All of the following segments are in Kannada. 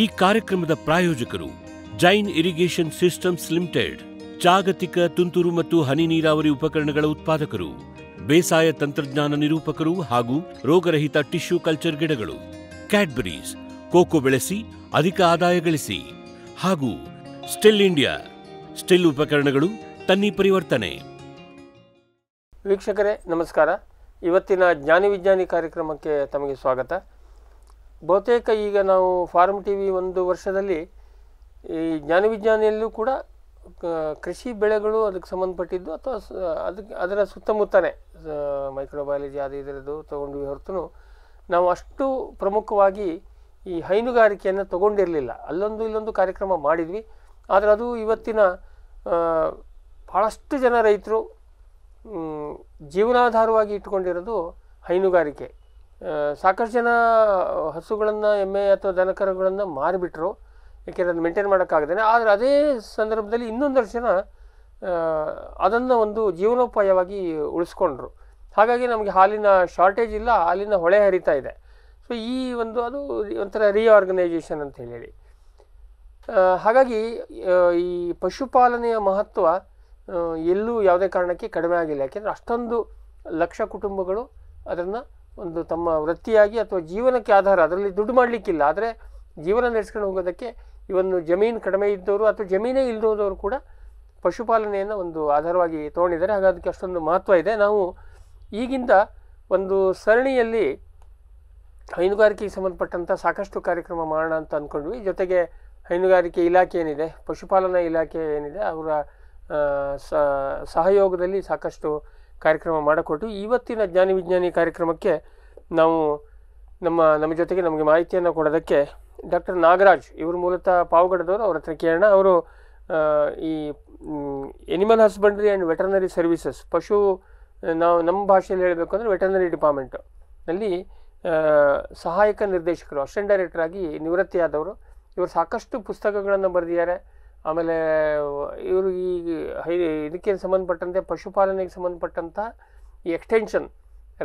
ಈ ಕಾರ್ಯಕ್ರಮದ ಪ್ರಾಯೋಜಕರು ಜೈನ್ ಇರಿಗೇಷನ್ ಸಿಸ್ಟಮ್ಸ್ ಲಿಮಿಟೆಡ್ ಜಾಗತಿಕ ತುಂತುರು ಮತ್ತು ಹನಿ ನೀರಾವರಿ ಉಪಕರಣಗಳ ಉತ್ಪಾದಕರು ಬೇಸಾಯ ತಂತ್ರಜ್ಞಾನ ನಿರೂಪಕರು ಹಾಗೂ ರೋಗರಹಿತ ಟಿಶ್ಯೂ ಕಲ್ಚರ್ ಗಿಡಗಳು ಕ್ಯಾಡ್ಬರೀಸ್ ಕೋಕೋ ಬೆಳೆಸಿ ಅಧಿಕ ಆದಾಯ ಗಳಿಸಿ ಹಾಗೂ ಸ್ಟಿಲ್ ಇಂಡಿಯಾ ಸ್ಟಿಲ್ ಉಪಕರಣಗಳು ತನ್ನಿ ಪರಿವರ್ತನೆ ವೀಕ್ಷಕರೇ ನಮಸ್ಕಾರ ಇವತ್ತಿನ ಜ್ಞಾನಿ ವಿಜ್ಞಾನಿ ಕಾರ್ಯಕ್ರಮಕ್ಕೆ ತಮಗೆ ಸ್ವಾಗತ ಬಹುತೇಕ ಈಗ ನಾವು ಫಾರ್ಮ್ ಟಿ ವಿ ಒಂದು ವರ್ಷದಲ್ಲಿ ಈ ಜ್ಞಾನವಿಜ್ಞಾನಿಯಲ್ಲೂ ಕೂಡ ಕೃಷಿ ಬೆಳೆಗಳು ಅದಕ್ಕೆ ಸಂಬಂಧಪಟ್ಟಿದ್ದು ಅಥವಾ ಅದಕ್ಕೆ ಅದರ ಸುತ್ತಮುತ್ತನೇ ಮೈಕ್ರೋಬಯಾಲಜಿ ಅದು ಇದರದ್ದು ತೊಗೊಂಡ್ವಿ ಹೊರತು ನಾವು ಅಷ್ಟು ಪ್ರಮುಖವಾಗಿ ಈ ಹೈನುಗಾರಿಕೆಯನ್ನು ತೊಗೊಂಡಿರಲಿಲ್ಲ ಅಲ್ಲೊಂದು ಇಲ್ಲೊಂದು ಕಾರ್ಯಕ್ರಮ ಮಾಡಿದ್ವಿ ಆದರೆ ಅದು ಇವತ್ತಿನ ಭಾಳಷ್ಟು ಜನ ರೈತರು ಜೀವನಾಧಾರವಾಗಿ ಇಟ್ಕೊಂಡಿರೋದು ಹೈನುಗಾರಿಕೆ ಸಾಕಷ್ಟು ಜನ ಹಸುಗಳನ್ನು ಎಮ್ಮೆ ಅಥವಾ ದನಕರುಗಳನ್ನು ಮಾರಿಬಿಟ್ರು ಯಾಕೆಂದರೆ ಅದನ್ನು ಮೇಂಟೈನ್ ಮಾಡೋಕ್ಕಾಗದೇ ಆದರೆ ಅದೇ ಸಂದರ್ಭದಲ್ಲಿ ಇನ್ನೊಂದಷ್ಟು ಜನ ಅದನ್ನು ಒಂದು ಜೀವನೋಪಾಯವಾಗಿ ಉಳಿಸ್ಕೊಂಡ್ರು ಹಾಗಾಗಿ ನಮಗೆ ಹಾಲಿನ ಶಾರ್ಟೇಜ್ ಇಲ್ಲ ಹಾಲಿನ ಹೊಳೆ ಹರಿತಾ ಇದೆ ಸೊ ಈ ಒಂದು ಅದು ಒಂಥರ ರಿಆರ್ಗನೈಜೇಷನ್ ಅಂತ ಹೇಳಿ ಹಾಗಾಗಿ ಈ ಪಶುಪಾಲನೆಯ ಮಹತ್ವ ಎಲ್ಲೂ ಯಾವುದೇ ಕಾರಣಕ್ಕೆ ಕಡಿಮೆ ಆಗಿಲ್ಲ ಯಾಕೆಂದರೆ ಅಷ್ಟೊಂದು ಲಕ್ಷ ಕುಟುಂಬಗಳು ಅದನ್ನು ಒಂದು ತಮ್ಮ ವೃತ್ತಿಯಾಗಿ ಅಥವಾ ಜೀವನಕ್ಕೆ ಆಧಾರ ಅದರಲ್ಲಿ ದುಡ್ಡು ಮಾಡಲಿಕ್ಕಿಲ್ಲ ಆದರೆ ಜೀವನ ನಡೆಸ್ಕೊಂಡು ಹೋಗೋದಕ್ಕೆ ಇವನ್ನು ಜಮೀನು ಕಡಿಮೆ ಇದ್ದವರು ಅಥವಾ ಜಮೀನೇ ಇಲ್ಲದವರು ಕೂಡ ಪಶುಪಾಲನೆಯನ್ನು ಒಂದು ಆಧಾರವಾಗಿ ತೊಗೊಂಡಿದ್ದಾರೆ ಹಾಗಾಗಿ ಅದಕ್ಕೆ ಅಷ್ಟೊಂದು ಮಹತ್ವ ಇದೆ ನಾವು ಈಗಿಂದ ಒಂದು ಸರಣಿಯಲ್ಲಿ ಹೈನುಗಾರಿಕೆಗೆ ಸಂಬಂಧಪಟ್ಟಂಥ ಸಾಕಷ್ಟು ಕಾರ್ಯಕ್ರಮ ಮಾಡೋಣ ಅಂತ ಅಂದ್ಕೊಂಡ್ವಿ ಜೊತೆಗೆ ಹೈನುಗಾರಿಕೆ ಇಲಾಖೆ ಏನಿದೆ ಪಶುಪಾಲನಾ ಇಲಾಖೆ ಏನಿದೆ ಅವರ ಸಹಯೋಗದಲ್ಲಿ ಸಾಕಷ್ಟು ಕಾರ್ಯಕ್ರಮ ಮಾಡಿಕೊಟ್ಟು ಇವತ್ತಿನ ಜ್ಞಾನಿ ವಿಜ್ಞಾನಿ ಕಾರ್ಯಕ್ರಮಕ್ಕೆ ನಾವು ನಮ್ಮ ನಮ್ಮ ಜೊತೆಗೆ ನಮಗೆ ಮಾಹಿತಿಯನ್ನು ಕೊಡೋದಕ್ಕೆ ಡಾಕ್ಟರ್ ನಾಗರಾಜ್ ಇವರು ಮೂಲತಃ ಪಾವಗಡದವರು ಅವ್ರ ಹತ್ರ ಕೇಳೋಣ ಅವರು ಈ animal husbandry and veterinary services ಪಶು ನಾವು ನಮ್ಮ ಭಾಷೆಯಲ್ಲಿ ಹೇಳಬೇಕು ಅಂದರೆ ವೆಟರ್ನರಿ ಡಿಪಾರ್ಟ್ಮೆಂಟು ನಲ್ಲಿ ಸಹಾಯಕ ನಿರ್ದೇಶಕರು ಅಸಿಸ್ಟೆಂಟ್ ಡೈರೆಕ್ಟರ್ ಆಗಿ ನಿವೃತ್ತಿಯಾದವರು ಇವರು ಸಾಕಷ್ಟು ಪುಸ್ತಕಗಳನ್ನು ಬರೆದಿದ್ದಾರೆ ಆಮೇಲೆ ಇವರು ಈ ಇದಕ್ಕೆ ಸಂಬಂಧಪಟ್ಟಂತೆ ಪಶುಪಾಲನೆಗೆ ಸಂಬಂಧಪಟ್ಟಂಥ ಈ ಎಕ್ಸ್ಟೆನ್ಷನ್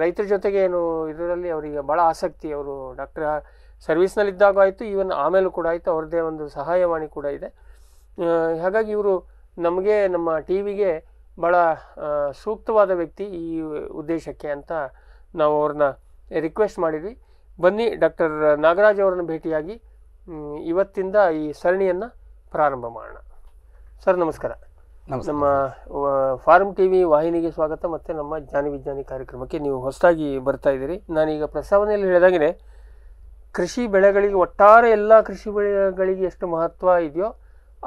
ರೈತರ ಜೊತೆಗೆ ಏನು ಇದರಲ್ಲಿ ಅವರಿಗೆ ಭಾಳ ಆಸಕ್ತಿ ಅವರು ಡಾಕ್ಟರ್ ಸರ್ವಿಸ್ನಲ್ಲಿದ್ದಾಗ ಆಯಿತು ಈವನ್ ಆಮೇಲೂ ಕೂಡ ಆಯಿತು ಅವ್ರದ್ದೇ ಒಂದು ಸಹಾಯವಾಣಿ ಕೂಡ ಇದೆ ಹಾಗಾಗಿ ಇವರು ನಮಗೆ ನಮ್ಮ ಟಿ ವಿಗೆ ಭಾಳ ಸೂಕ್ತವಾದ ವ್ಯಕ್ತಿ ಈ ಉದ್ದೇಶಕ್ಕೆ ಅಂತ ನಾವು ಅವ್ರನ್ನ ರಿಕ್ವೆಸ್ಟ್ ಮಾಡಿದ್ವಿ ಬನ್ನಿ ಡಾಕ್ಟರ್ ನಾಗರಾಜ್ ಅವರನ್ನು ಭೇಟಿಯಾಗಿ ಇವತ್ತಿಂದ ಈ ಸರಣಿಯನ್ನು ಪ್ರಾರಂಭ ಮಾಡೋಣ ಸರ್ ನಮಸ್ಕಾರ ನಮ್ಮ ಫಾರ್ಮ್ ಟಿ ವಿ ವಾಹಿನಿಗೆ ಸ್ವಾಗತ ಮತ್ತು ನಮ್ಮ ಜ್ಞಾನ ವಿಜ್ಞಾನಿ ಕಾರ್ಯಕ್ರಮಕ್ಕೆ ನೀವು ಹೊಸದಾಗಿ ಬರ್ತಾ ಇದ್ದೀರಿ ನಾನೀಗ ಪ್ರಸ್ತಾವನೆಯಲ್ಲಿ ಹೇಳಿದಾಗೇ ಕೃಷಿ ಬೆಳೆಗಳಿಗೆ ಒಟ್ಟಾರೆ ಎಲ್ಲ ಕೃಷಿ ಬೆಳೆಗಳಿಗೆ ಎಷ್ಟು ಮಹತ್ವ ಇದೆಯೋ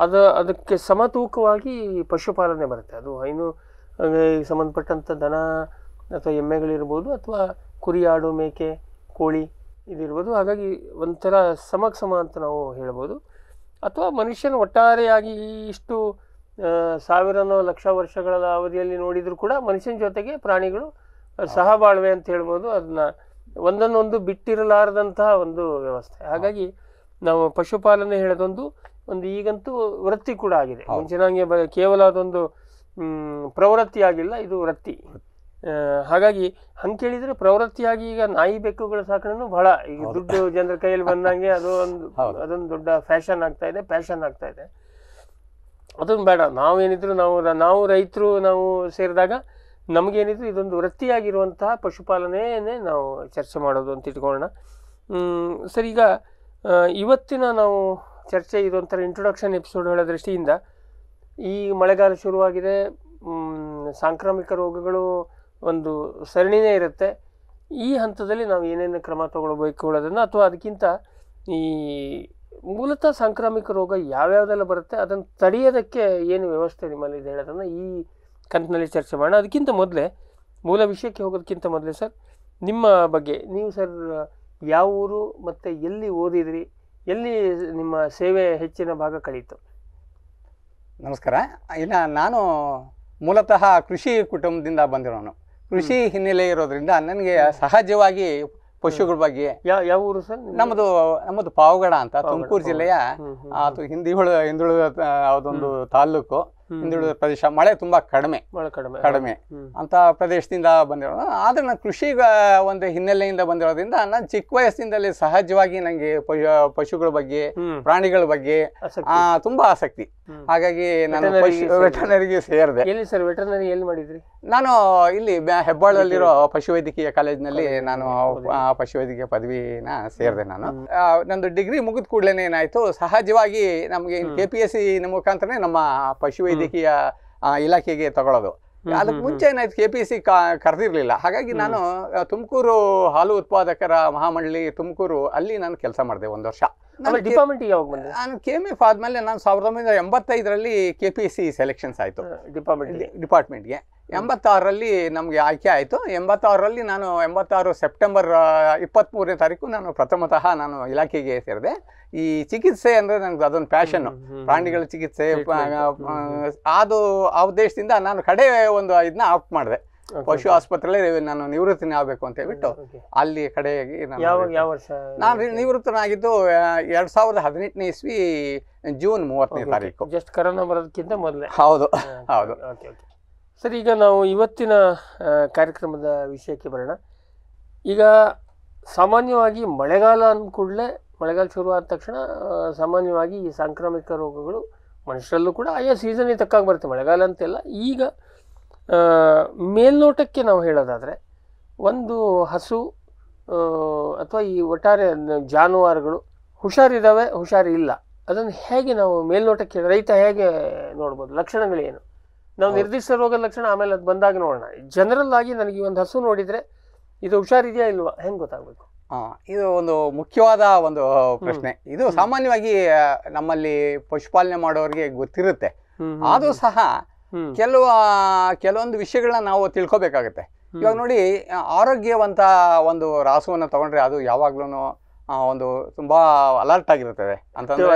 ಅದು ಅದಕ್ಕೆ ಸಮತೂಕವಾಗಿ ಪಶುಪಾಲನೆ ಬರುತ್ತೆ ಅದು ಹೈನು ಸಂಬಂಧಪಟ್ಟಂಥ ದನ ಅಥವಾ ಎಮ್ಮೆಗಳಿರ್ಬೋದು ಅಥವಾ ಕುರಿ ಆಡು ಮೇಕೆ ಕೋಳಿ ಇದಿರ್ಬೋದು ಹಾಗಾಗಿ ಒಂಥರ ಸಮಕ್ಕೆ ಅಂತ ನಾವು ಹೇಳ್ಬೋದು ಅಥವಾ ಮನುಷ್ಯನ ಒಟ್ಟಾರೆಯಾಗಿ ಇಷ್ಟು ಸಾವಿರನೋ ಲಕ್ಷ ವರ್ಷಗಳ ಅವಧಿಯಲ್ಲಿ ನೋಡಿದರೂ ಕೂಡ ಮನುಷ್ಯನ ಜೊತೆಗೆ ಪ್ರಾಣಿಗಳು ಸಹಬಾಳ್ವೆ ಅಂತ ಹೇಳ್ಬೋದು ಅದನ್ನ ಒಂದನ್ನೊಂದು ಬಿಟ್ಟಿರಲಾರದಂತಹ ಒಂದು ವ್ಯವಸ್ಥೆ ಹಾಗಾಗಿ ನಾವು ಪಶುಪಾಲನೆ ಹೇಳೋದೊಂದು ಒಂದು ಈಗಂತೂ ವೃತ್ತಿ ಕೂಡ ಆಗಿದೆ ಮುಂಚಿನ ಕೇವಲ ಅದೊಂದು ಪ್ರವೃತ್ತಿ ಆಗಿಲ್ಲ ಇದು ವೃತ್ತಿ ಹಾಗಾಗಿ ಹಂಗೆ ಕೇಳಿದರೆ ಪ್ರವೃತ್ತಿಯಾಗಿ ಈಗ ನಾಯಿ ಬೆಕ್ಕುಗಳ ಸಾಕಣೆನೂ ಬಹಳ ಈಗ ದುಡ್ಡು ಜನರ ಕೈಯಲ್ಲಿ ಬಂದಂಗೆ ಅದು ಒಂದು ಅದೊಂದು ದೊಡ್ಡ ಫ್ಯಾಷನ್ ಆಗ್ತಾ ಇದೆ ಫ್ಯಾಷನ್ ಆಗ್ತಾ ಇದೆ ಅದೊಂದು ಬೇಡ ನಾವೇನಿದ್ರು ನಾವು ನಾವು ರೈತರು ನಾವು ಸೇರಿದಾಗ ನಮಗೇನಿದ್ರು ಇದೊಂದು ವೃತ್ತಿಯಾಗಿರುವಂತಹ ಪಶುಪಾಲನೆಯೇ ನಾವು ಚರ್ಚೆ ಮಾಡೋದು ಅಂತ ಇಟ್ಕೊಳ್ಳೋಣ ಸರ್ ಈಗ ಇವತ್ತಿನ ನಾವು ಚರ್ಚೆ ಇದೊಂಥರ ಇಂಟ್ರೊಡಕ್ಷನ್ ಎಪಿಸೋಡ್ ಹೇಳೋ ದೃಷ್ಟಿಯಿಂದ ಈ ಮಳೆಗಾಲ ಶುರುವಾಗಿದೆ ಸಾಂಕ್ರಾಮಿಕ ರೋಗಗಳು ಒಂದು ಸರಣಿನೇ ಇರುತ್ತೆ ಈ ಹಂತದಲ್ಲಿ ನಾವು ಏನೇನು ಕ್ರಮ ತೊಗೊಳ್ಬೇಕು ಅನ್ನೋದನ್ನು ಅಥವಾ ಅದಕ್ಕಿಂತ ಈ ಮೂಲತಃ ಸಾಂಕ್ರಾಮಿಕ ರೋಗ ಯಾವ್ಯಾವುದೆಲ್ಲ ಬರುತ್ತೆ ಅದನ್ನು ತಡೆಯೋದಕ್ಕೆ ಏನು ವ್ಯವಸ್ಥೆ ನಿಮ್ಮಲ್ಲಿ ಇದೆ ಹೇಳೋದನ್ನು ಈ ಕಂತಿನಲ್ಲಿ ಚರ್ಚೆ ಮಾಡೋಣ ಅದಕ್ಕಿಂತ ಮೊದಲೇ ಮೂಲ ವಿಷಯಕ್ಕೆ ಹೋಗೋದಕ್ಕಿಂತ ಮೊದಲೇ ಸರ್ ನಿಮ್ಮ ಬಗ್ಗೆ ನೀವು ಸರ್ ಯಾವ ಊರು ಮತ್ತು ಎಲ್ಲಿ ಓದಿದ್ರಿ ಎಲ್ಲಿ ನಿಮ್ಮ ಸೇವೆ ಹೆಚ್ಚಿನ ಭಾಗ ಕಳೀತು ನಮಸ್ಕಾರ ಇಲ್ಲ ನಾನು ಮೂಲತಃ ಕೃಷಿ ಕುಟುಂಬದಿಂದ ಬಂದಿರೋನು ಕೃಷಿ ಹಿನ್ನೆಲೆ ಇರೋದ್ರಿಂದ ನನಗೆ ಸಹಜವಾಗಿ ಪಶುಗಳ ಬಗ್ಗೆ ಯಾವ ಊರು ಸರ್ ನಮ್ಮದು ನಮ್ಮದು ಪಾವಗಡ ಅಂತ ತುಮಕೂರು ಜಿಲ್ಲೆಯ ಅಥವಾ ಹಿಂದಿಗಳು ಹಿಂದುಳಿದ ಅದೊಂದು ತಾಲ್ಲೂಕು ಹಿಂದುಳಿದ ಪ್ರದೇಶ ಮಳೆ ತುಂಬಾ ಕಡಿಮೆ ಕಡಿಮೆ ಅಂತ ಪ್ರದೇಶದಿಂದ ಬಂದಿರೋದು ಆದ್ರೆ ನಾನು ಕೃಷಿ ಒಂದು ಹಿನ್ನೆಲೆಯಿಂದ ಬಂದಿರೋದ್ರಿಂದ ನಾನು ಚಿಕ್ಕ ವಯಸ್ಸಿನಿಂದಲೇ ಸಹಜವಾಗಿ ನಂಗೆ ಪಶುಗಳ ಬಗ್ಗೆ ಪ್ರಾಣಿಗಳ ಬಗ್ಗೆ ತುಂಬಾ ಆಸಕ್ತಿ ಹಾಗಾಗಿ ನಾನು ವೆಟರ್ನರಿಗೆ ಸೇರಿದೆ ಎಲ್ಲಿ ಸರ್ ವೆಟರ್ನರಿ ಎಲ್ಲಿ ಮಾಡಿದ್ರಿ ನಾನು ಇಲ್ಲಿ ಹೆಬ್ಬಾಳಲ್ಲಿರೋ ಪಶುವೈದ್ಯಕೀಯ ಕಾಲೇಜಿನಲ್ಲಿ ನಾನು ಪಶುವೈದ್ಯಕೀಯ ಪದವಿನ ಸೇರಿದೆ ನಾನು ನಂದು ಡಿಗ್ರಿ ಮುಗಿದ ಕೂಡಲೇ ಏನಾಯ್ತು ಸಹಜವಾಗಿ ನಮಗೆ ಕೆ ಪಿ ಎಸ್ ಸಿ ಮುಖಾಂತರ ನಮ್ಮ ಪಶುವೈದ್ಯ ವೈದ್ಯಕೀಯ ಇಲಾಖೆಗೆ ತಗೊಳ್ಳೋದು ಅದಕ್ಕೆ ಮುಂಚೆ ಏನಾಯ್ತು ಕೆ ಪಿ ಸಿ ಕರೆದಿರಲಿಲ್ಲ ಹಾಗಾಗಿ ನಾನು ತುಮಕೂರು ಹಾಲು ಉತ್ಪಾದಕರ ಮಹಾಮಂಡಳಿ ತುಮಕೂರು ಅಲ್ಲಿ ನಾನು ಕೆಲಸ ಮಾಡಿದೆ ಒಂದು ವರ್ಷ ಡಿಪಾರ್ಟ್ಮೆಂಟ್ ಯಾವಾಗ ಬಂದೆ ನಾನು ಕೆ ಎಮ್ ಎಫ್ ಆದಮೇಲೆ ನಾನು ಸಾವಿರದ ಒಂಬೈನೂರ ಎಂಬತ್ತೈದರಲ್ಲಿ K P S C selections ಆಯಿತು ಡಿಪಾರ್ಟ್ಮೆಂಟ್ ಡಿಪಾರ್ಟ್ಮೆಂಟ್ಗೆ ಎಂಬತ್ತಾರರಲ್ಲಿ ನಮಗೆ ಆಯ್ಕೆ ಆಯಿತು ಎಂಬತ್ತಾರರಲ್ಲಿ ನಾನು ಎಂಬತ್ತಾರು ಸೆಪ್ಟೆಂಬರ್ ಇಪ್ಪತ್ತ್ಮೂರನೇ ತಾರೀಕು ನಾನು ಪ್ರಥಮತಃ ನಾನು ಇಲಾಖೆಗೆ ಸೇರಿದೆ ಈ ಚಿಕಿತ್ಸೆ ಅಂದರೆ ನನಗೆ ಅದೊಂದು ಪ್ಯಾಷನ್ನು ಪ್ರಾಣಿಗಳ ಚಿಕಿತ್ಸೆ ಅದು ಆ ಉದ್ದೇಶದಿಂದ ನಾನು ಕಡೆ ಒಂದು ಇದನ್ನ ಆಪ್ಟ್ ಮಾಡಿದೆ ಪಶು ಆಸ್ಪತ್ರೆಯಲ್ಲಿ ನಾನು ನಿವೃತ್ತಿನೇ ಆಗಬೇಕು ಅಂತ ಹೇಳ್ಬಿಟ್ಟು ಅಲ್ಲಿ ಕಡೆಯಾಗಿ ಯಾವ ವರ್ಷ ನಾನು ನಿವೃತ್ತನಾಗಿದ್ದು ಎರಡ್ ಸಾವಿರದ ಹದಿನೆಂಟನೇ ಇಸ್ವಿ ಜೂನ್ ಮೂವತ್ತನೇ ತಾರೀಕು ಜಸ್ಟ್ ಕರೋನಾ ಬರೋದಕ್ಕಿಂತ ಮೊದಲೇ ಹೌದು ಹೌದು ಸರಿ ಈಗ ನಾವು ಇವತ್ತಿನ ಕಾರ್ಯಕ್ರಮದ ವಿಷಯಕ್ಕೆ ಬರೋಣ ಈಗ ಸಾಮಾನ್ಯವಾಗಿ ಮಳೆಗಾಲ ಅಂದ ಕೂಡಲೇ ಮಳೆಗಾಲ ಶುರುವಾದ ತಕ್ಷಣ ಸಾಮಾನ್ಯವಾಗಿ ಈ ಸಾಂಕ್ರಾಮಿಕ ರೋಗಗಳು ಮನುಷ್ಯರಲ್ಲೂ ಕೂಡ ಆಯಾ ಸೀಸನ್ಗೆ ತಕ್ಕಾಗಿ ಬರುತ್ತೆ ಮಳೆಗಾಲ ಅಂತೆಲ್ಲ ಈಗ ಮೇಲ್ನೋಟಕ್ಕೆ ನಾವು ಹೇಳೋದಾದರೆ ಒಂದು ಹಸು ಅಥವಾ ಈ ಒಟ್ಟಾರೆ ಜಾನುವಾರುಗಳು ಹುಷಾರಿದ್ದಾವೆ ಹುಷಾರಿ ಇಲ್ಲ ಅದನ್ನು ಹೇಗೆ ನಾವು ಮೇಲ್ನೋಟಕ್ಕೆ ರೈತ ಹೇಗೆ ನೋಡ್ಬೋದು ಲಕ್ಷಣಗಳೇನು ನಾವು ನಿರ್ದಿಷ್ಟ ರೋಗ ಲಕ್ಷಣ ಆಮೇಲೆ ಅದು ಬಂದಾಗ ನೋಡೋಣ ಜನರಲ್ ಆಗಿ ನನಗೆ ಒಂದು ಹಸು ನೋಡಿದರೆ ಇದು ಹುಷಾರಿದೆಯಾ ಇಲ್ವಾ ಹೆಂಗೆ ಗೊತ್ತಾಗಬೇಕು ಇದು ಒಂದು ಮುಖ್ಯವಾದ ಒಂದು ಪ್ರಶ್ನೆ ಇದು ಸಾಮಾನ್ಯವಾಗಿ ನಮ್ಮಲ್ಲಿ ಪಶುಪಾಲನೆ ಮಾಡೋರಿಗೆ ಗೊತ್ತಿರುತ್ತೆ ಆದರೂ ಸಹ ಕೆಲವು ಕೆಲವೊಂದು ವಿಷಯಗಳನ್ನ ನಾವು ತಿಳ್ಕೊಬೇಕಾಗತ್ತೆ ಇವಾಗ ನೋಡಿ ಆರೋಗ್ಯವಂತ ಒಂದು ರಾಸುವನ್ನು ತಗೊಂಡ್ರೆ ಅದು ಯಾವಾಗ್ಲೂ ಒಂದು ತುಂಬಾ ಅಲರ್ಟ್ ಆಗಿರುತ್ತದೆ ಅಂತಂದ್ರೆ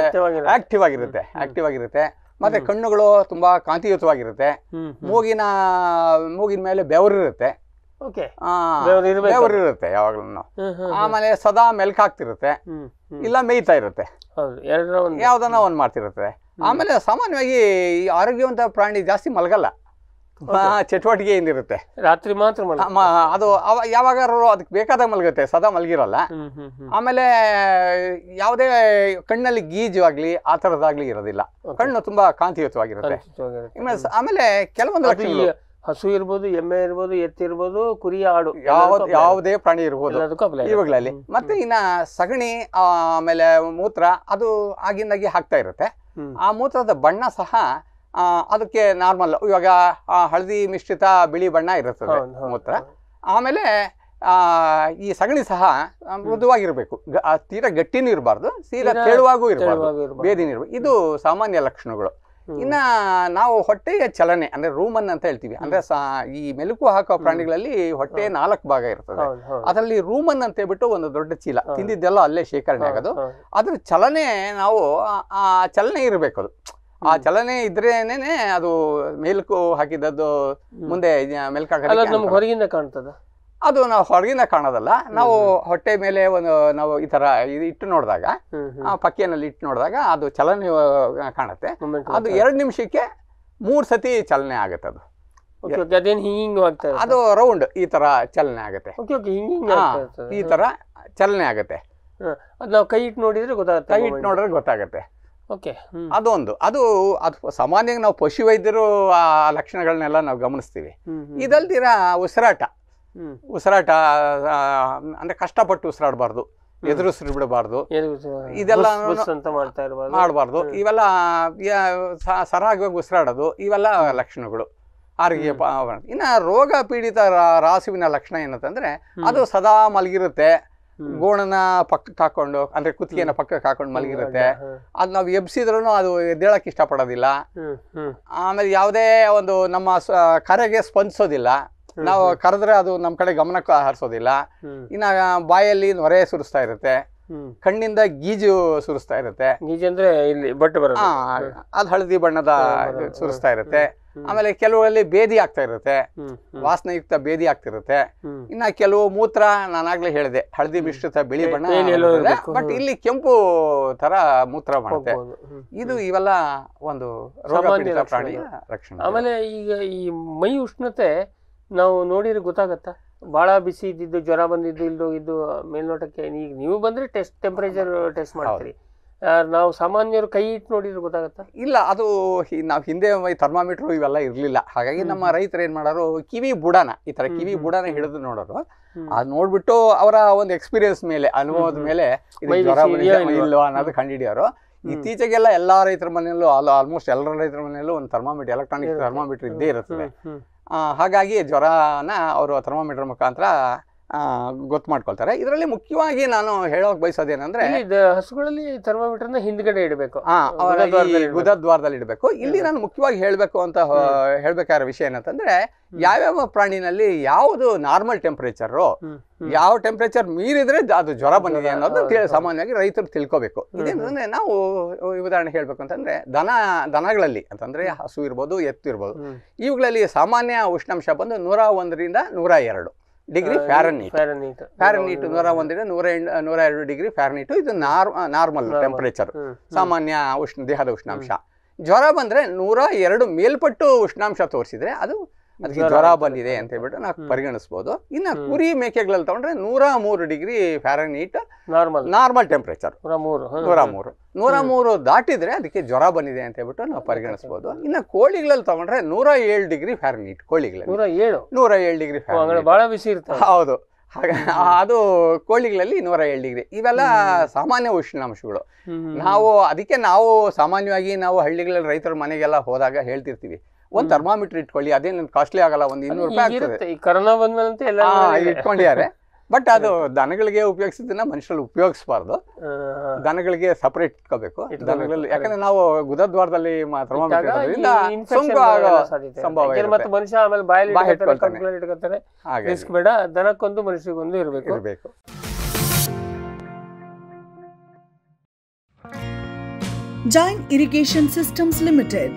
ಆಕ್ಟಿವ್ ಆಗಿರುತ್ತೆ ಆಕ್ಟಿವ್ ಆಗಿರುತ್ತೆ ಮತ್ತೆ ಕಣ್ಣುಗಳು ತುಂಬಾ ಕಾಂತಿಯುತವಾಗಿರುತ್ತೆ ಮೂಗಿನ ಮೂಗಿನ ಮೇಲೆ ಬೆವರಿರುತ್ತೆ ಇರುತ್ತೆ ಯಾವಾಗ್ಲೂ ಆಮೇಲೆ ಸದಾ ಮೆಲ್ಕ್ ಹಾಕ್ತಿರುತ್ತೆ ಇಲ್ಲ ಮೇಯ್ತಾ ಇರುತ್ತೆ ಯಾವ್ದನ್ನ ಒಂದ್ ಮಾಡ್ತಿರುತ್ತೆ ಆಮೇಲೆ ಸಾಮಾನ್ಯವಾಗಿ ಈ ಆರೋಗ್ಯವಂತ ಪ್ರಾಣಿ ಜಾಸ್ತಿ ಮಲಗಲ್ಲ ಚಟುವಟಿಕೆ ಏನಿರುತ್ತೆ ರಾತ್ರಿ ಮಾತ್ರ ಅದು ಯಾವಾಗಾರು ಅದಕ್ಕೆ ಬೇಕಾದಾಗ ಮಲಗುತ್ತೆ ಸದಾ ಮಲಗಿರಲ್ಲ ಆಮೇಲೆ ಯಾವುದೇ ಕಣ್ಣಲ್ಲಿ ಗೀಜು ಆಗ್ಲಿ ಆ ತರದಾಗ್ಲಿ ಇರೋದಿಲ್ಲ ಕಣ್ಣು ತುಂಬಾ ಕಾಂತಿಯುತವಾಗಿರುತ್ತೆ ಆಮೇಲೆ ಕೆಲವೊಂದು ಹಸು ಇರ್ಬೋದು ಎಮ್ಮೆ ಇರ್ಬೋದು ಎತ್ತಿರ್ಬೋದು ಕುರಿ ಆಡು ಯಾವ ಯಾವುದೇ ಪ್ರಾಣಿ ಇರ್ಬೋದು ಇವುಗಳಲ್ಲಿ ಮತ್ತೆ ಇನ್ನ ಸಗಣಿ ಆಮೇಲೆ ಮೂತ್ರ ಅದು ಆಗಿಂದಾಗಿ ಹಾಕ್ತಾ ಇರುತ್ತೆ ಆ ಮೂತ್ರದ ಬಣ್ಣ ಸಹ ಅದಕ್ಕೆ ನಾರ್ಮಲ್ ಇವಾಗ ಹಳದಿ ಮಿಶ್ರಿತ ಬಿಳಿ ಬಣ್ಣ ಇರುತ್ತದೆ ಮೂತ್ರ ಆಮೇಲೆ ಈ ಸಗಣಿ ಸಹ ಮೃದುವಾಗಿರಬೇಕು ತೀರಾ ಗಟ್ಟಿನೂ ಇರಬಾರ್ದು ತೀರಾ ತೆಳುವಾಗೂ ಇರಬಾರ್ದು ಬೇದಿನೂ ಇರಬಾರ್ದು ಇದು ಸಾಮಾನ್ಯ ಲಕ್ಷಣಗಳು ಇನ್ನ ನಾವು ಹೊಟ್ಟೆಯ ಚಲನೆ ಅಂದ್ರೆ ರೂಮನ್ ಅಂತ ಹೇಳ್ತೀವಿ ಅಂದ್ರೆ ಈ ಮೆಲುಕು ಹಾಕೋ ಪ್ರಾಣಿಗಳಲ್ಲಿ ಹೊಟ್ಟೆ ನಾಲ್ಕು ಭಾಗ ಇರ್ತದೆ ಅದರಲ್ಲಿ ರೂಮನ್ ಅಂತ ಹೇಳ್ಬಿಟ್ಟು ಒಂದು ದೊಡ್ಡ ಚೀಲ ತಿಂದಿದ್ದೆಲ್ಲ ಅಲ್ಲೇ ಶೇಖರಣೆ ಆಗೋದು ಅದ್ರ ಚಲನೆ ನಾವು ಆ ಚಲನೆ ಇರಬೇಕು ಅದು ಆ ಚಲನೆ ಇದ್ರೇನೆ ಅದು ಮೆಲುಕು ಹಾಕಿದದ್ದು ಮುಂದೆ ಮೆಲ್ಕು ಹೊರಗಿಂದ ಕಾಣ್ತದೆ ಅದು ನಾವು ಹೊರಗಿನ ಕಾಣೋದಲ್ಲ ನಾವು ಹೊಟ್ಟೆ ಮೇಲೆ ಒಂದು ನಾವು ಈ ತರ ಇಟ್ಟು ನೋಡಿದಾಗ ಪಕ್ಕೇನಲ್ಲಿ ಇಟ್ಟು ನೋಡಿದಾಗ ಅದು ಚಲನೆ ಕಾಣುತ್ತೆ ಅದು ಎರಡು ನಿಮಿಷಕ್ಕೆ ಮೂರು ಸತಿ ಚಲನೆ ಆಗುತ್ತೆ ಅದು ಅದು ರೌಂಡ್ ಈ ತರ ಚಲನೆ ಆಗುತ್ತೆ ಈ ತರ ಚಲನೆ ಆಗುತ್ತೆ ನಾವು ಕೈ ಇಟ್ಟು ನೋಡಿದ್ರೆ ಗೊತ್ತಾಗುತ್ತೆ ಕೈ ಇಟ್ಟು ನೋಡಿದ್ರೆ ಗೊತ್ತಾಗುತ್ತೆ ಓಕೆ ಅದೊಂದು ಅದು ಅದು ಸಾಮಾನ್ಯವಾಗಿ ನಾವು ಪಶುವೈದ್ಯರು ಆ ಲಕ್ಷಣಗಳನ್ನೆಲ್ಲ ನಾವು ಗಮನಿಸ್ತೀವಿ ಇದಲ್ದಿರ ಉಸಿರಾಟ ಉಸಿರಾಟ ಅಂದ್ರೆ ಕಷ್ಟಪಟ್ಟು ಉಸಿರಾಡಬಾರ್ದು ಎದುರುಸಿರು ಬಿಡಬಾರ್ದು ಇದೆಲ್ಲ ಮಾಡಬಾರ್ದು ಇವೆಲ್ಲ ಸರಾಗಿ ಉಸಿರಾಡೋದು ಇವೆಲ್ಲ ಲಕ್ಷಣಗಳು ಆರೋಗ್ಯ ಇನ್ನು ರೋಗ ಪೀಡಿತ ರಾಸುವಿನ ಲಕ್ಷಣ ಏನಂತಂದ್ರೆ ಅದು ಸದಾ ಮಲಗಿರುತ್ತೆ ಗೋಣನ ಪಕ್ಕಕ್ಕೆ ಹಾಕೊಂಡು ಅಂದ್ರೆ ಕುತ್ತಿಗೆನ ಪಕ್ಕಕ್ಕೆ ಹಾಕೊಂಡು ಮಲಗಿರುತ್ತೆ ಅದು ನಾವು ಎಬ್ಸಿದ್ರು ಅದು ಎದ್ದೇಳಕ್ಕೆ ಇಷ್ಟಪಡೋದಿಲ್ಲ ಆಮೇಲೆ ಯಾವುದೇ ಒಂದು ನಮ್ಮ ಕರೆಗೆ ಸ್ಪಂದಿಸೋದಿಲ್ಲ ನಾವು ಕರೆದ್ರೆ ಅದು ನಮ್ಮ ಕಡೆ ಗಮನ ಹರಿಸೋದಿಲ್ಲ ಇನ್ನ ಬಾಯಲ್ಲಿ ನೊರೆ ಸುರಿಸ್ತಾ ಇರುತ್ತೆ ಕಣ್ಣಿಂದ ಗೀಜು ಸುರಿಸ್ತಾ ಇರುತ್ತೆ ಗೀಜು ಅಂದ್ರೆ ಇಲ್ಲಿ ಅದು ಹಳದಿ ಬಣ್ಣದ ಸುರಿಸ್ತಾ ಇರುತ್ತೆ ಆಮೇಲೆ ಕೆಲವರಲ್ಲಿ ಬೇದಿ ಆಗ್ತಾ ಇರುತ್ತೆ ವಾಸನೆಯುಕ್ತ ಬೇದಿ ಆಗ್ತಿರುತ್ತೆ ಇನ್ನ ಕೆಲವು ಮೂತ್ರ ನಾನಾಗ್ಲೇ ಹೇಳಿದೆ ಹಳದಿ ಮಿಶ್ರಿತ ಬಿಳಿ ಬಣ್ಣ ಬಟ್ ಇಲ್ಲಿ ಕೆಂಪು ತರ ಮೂತ್ರ ಮಾಡುತ್ತೆ ಇದು ಇವೆಲ್ಲ ಒಂದು ರೋಗ ಪ್ರಾಣಿಯ ರಕ್ಷಣೆ ಆಮೇಲೆ ಈಗ ಈ ಮೈ ಉಷ್ಣತೆ ನಾವು ನೋಡಿದ್ರೆ ಗೊತ್ತಾಗತ್ತ ಭಾಳ ಬಿಸಿ ಇದ್ದಿದ್ದು ಜ್ವರ ಬಂದಿದ್ದು ಇದ್ದು ಮೇಲ್ನೋಟಕ್ಕೆ ಈಗ ನೀವು ಬಂದ್ರೆ ಟೆಸ್ಟ್ ಟೆಂಪ್ರೇಚರ್ ಟೆಸ್ಟ್ ಮಾಡ್ತೀರಿ ನಾವು ಸಾಮಾನ್ಯರು ಕೈ ಇಟ್ಟು ನೋಡಿದ್ರೆ ಗೊತ್ತಾಗತ್ತ ಇಲ್ಲ ಅದು ನಾವು ಹಿಂದೆ ಈ ಥರ್ಮಾಮೀಟ್ರು ಇವೆಲ್ಲ ಇರಲಿಲ್ಲ ಹಾಗಾಗಿ ನಮ್ಮ ರೈತರು ಏನು ಮಾಡೋರು ಕಿವಿ ಬುಡಾನ ಈ ಥರ ಕಿವಿ ಬುಡನ ಹಿಡಿದು ನೋಡೋರು ಅದು ನೋಡ್ಬಿಟ್ಟು ಅವರ ಒಂದು ಎಕ್ಸ್ಪೀರಿಯನ್ಸ್ ಮೇಲೆ ಅನುಭವದ ಮೇಲೆ ಇಲ್ವಾ ಅನ್ನೋದು ಕಂಡುಹಿಡಿಯೋರು ಇತ್ತೀಚೆಗೆಲ್ಲ ಎಲ್ಲ ರೈತರ ಮನೆಯಲ್ಲೂ ಆಲ್ಮೋಸ್ಟ್ ಎಲ್ಲರ ರೈತರ ಮನೆಯಲ್ಲೂ ಒಂದು ಥರ್ಮಾಮೀಟರ್ ಎಲೆಕ್ಟ್ರಾನಿಕ್ ಥರ್ಮಾಮೀಟರ್ ಇದ್ದೇ ಇರುತ್ತದೆ ಹಾಗಾಗಿ ಜ್ವರನ ಅವರು ಥರ್ಮೋಮೀಟ್ರ್ ಮುಖಾಂತರ ಗೊತ್ತು ಮಾಡ್ಕೊಳ್ತಾರೆ ಇದರಲ್ಲಿ ಮುಖ್ಯವಾಗಿ ನಾನು ಹೇಳೋಕೆ ಬಯಸೋದೇನೆಂದ್ರೆ ಹಸುಗಳಲ್ಲಿ ಥರ್ಮಾಮೀಟರ್ನ ಹಿಂದ್ಗಡೆ ಇಡಬೇಕು ಗುದದ್ವಾರದಲ್ಲಿ ಇಡಬೇಕು ಇಲ್ಲಿ ನಾನು ಮುಖ್ಯವಾಗಿ ಹೇಳಬೇಕು ಅಂತ ಹೇಳಬೇಕಾದ ವಿಷಯ ಏನಂತಂದ್ರೆ ಯಾವ್ಯಾವ ಪ್ರಾಣಿನಲ್ಲಿ ಯಾವುದು ನಾರ್ಮಲ್ ಟೆಂಪರೇಚರು ಯಾವ ಟೆಂಪರೇಚರ್ ಮೀರಿದ್ರೆ ಅದು ಜ್ವರ ಬಂದಿದೆ ಅನ್ನೋದು ಸಾಮಾನ್ಯವಾಗಿ ರೈತರು ತಿಳ್ಕೋಬೇಕು ಇದೇನಂದ್ರೆ ನಾವು ಉದಾಹರಣೆ ಹೇಳಬೇಕು ಅಂತಂದ್ರೆ ದನ ದನಗಳಲ್ಲಿ ಅಂತಂದ್ರೆ ಹಸು ಇರ್ಬೋದು ಎತ್ತು ಇರ್ಬೋದು ಇವುಗಳಲ್ಲಿ ಸಾಮಾನ್ಯ ಉಷ್ಣಾಂಶ ಬಂದು ನೂರ ಒಂದರಿಂದ ನೂರ ಎರಡು ಡಿಗ್ರಿ ಫ್ಯಾರನೀಟ್ ಫ್ಯಾರನೀಟ್ ನೂರ ಒಂದರಿಂದ ನೂರ ನೂರ ಎರಡು ಡಿಗ್ರಿ ಫ್ಯಾರನೀಟ್ ಇದು ನಾರ್ ನಾರ್ಮಲ್ ಟೆಂಪರೇಚರ್ ಸಾಮಾನ್ಯ ಉಷ್ಣ ದೇಹದ ಉಷ್ಣಾಂಶ ಜ್ವರ ಬಂದರೆ ನೂರ ಎರಡು ಮೇಲ್ಪಟ್ಟು ಉಷ್ಣಾಂಶ ತೋರಿಸಿದ್ರೆ ಅದು ಅದಕ್ಕೆ ಜ್ವರ ಬಂದಿದೆ ಅಂತ ಹೇಳ್ಬಿಟ್ಟು ನಾವು ಪರಿಗಣಿಸ್ಬೋದು ಇನ್ನು ಕುರಿ ಮೇಕೆಗಳಲ್ಲಿ ತಗೊಂಡ್ರೆ ನೂರ ಮೂರು degree heat normal normal temperature ನೂರ ಮೂರು ನೂರ ಮೂರು ದಾಟಿದ್ರೆ ಅದಕ್ಕೆ ಜ್ವರ ಬಂದಿದೆ ಅಂತ ಹೇಳ್ಬಿಟ್ಟು ನಾವು ಪರಿಗಣಿಸ್ಬೋದು ಇನ್ನು ಕೋಳಿಗಳಲ್ಲಿ ತಗೊಂಡ್ರೆ ನೂರ ಏಳು ಡಿಗ್ರಿ ಹೀಟ್ ಕೋಳಿಗಳಲ್ಲಿ ನೂರ ಏಳು ನೂರ ಏಳು ಡಿಗ್ರಿ ಬಹಳ ಬಿಸಿ ಇರ್ತದೆ ಹೌದು ಅದು ಕೋಳಿಗಳಲ್ಲಿ ನೂರ ಏಳು ಡಿಗ್ರಿ ಇವೆಲ್ಲ ಸಾಮಾನ್ಯ ಉಷ್ಣಾಂಶಗಳು ನಾವು ಅದಕ್ಕೆ ನಾವು ಸಾಮಾನ್ಯವಾಗಿ ನಾವು ಹಳ್ಳಿಗಳಲ್ಲಿ ರೈತರ ಮನೆಗೆಲ್ಲ ಹೋದಾಗ ಹೇಳ್ತಿರ್ತೀವಿ ಒಂದ್ ಥರ್ಮಾಮೀಟರ್ ಇಟ್ಕೊಳ್ಳಿ ಅದೇನು ಕಾಸ್ಟ್ಲಿ ಆಗಲ್ಲ ಒಂದು ಇನ್ನೂರು ರೂಪಾಯಿ ಕರೋನಾ ಇಟ್ಕೊಂಡಿದ್ದಾರೆ ಬಟ್ ಅದು ದನಗಳಿಗೆ ಉಪಯೋಗಿಸಿದ್ದನ್ನ ಮನುಷ್ಯರಲ್ಲಿ ಉಪಯೋಗಿಸಬಾರ್ದು ದನಗಳಿಗೆ ಸಪರೇಟ್ ಇಟ್ಕೋಬೇಕು ದನಗಳಲ್ಲಿ ಯಾಕಂದ್ರೆ ನಾವು ಗುದದ್ವಾರದಲ್ಲಿ ಮನುಷ್ಯ ಆಮೇಲೆ ಬಾಯಲ್ಲಿ ಇಟ್ಕೋತಾರೆ ದನಕ್ಕೊಂದು ಮನುಷ್ಯಗೊಂದು ಇರಬೇಕು ಇರಬೇಕು ಜಾಯಿನ್ ಇರಿಗೇಷನ್ ಸಿಸ್ಟಮ್ಸ್ ಲಿಮಿಟೆಡ್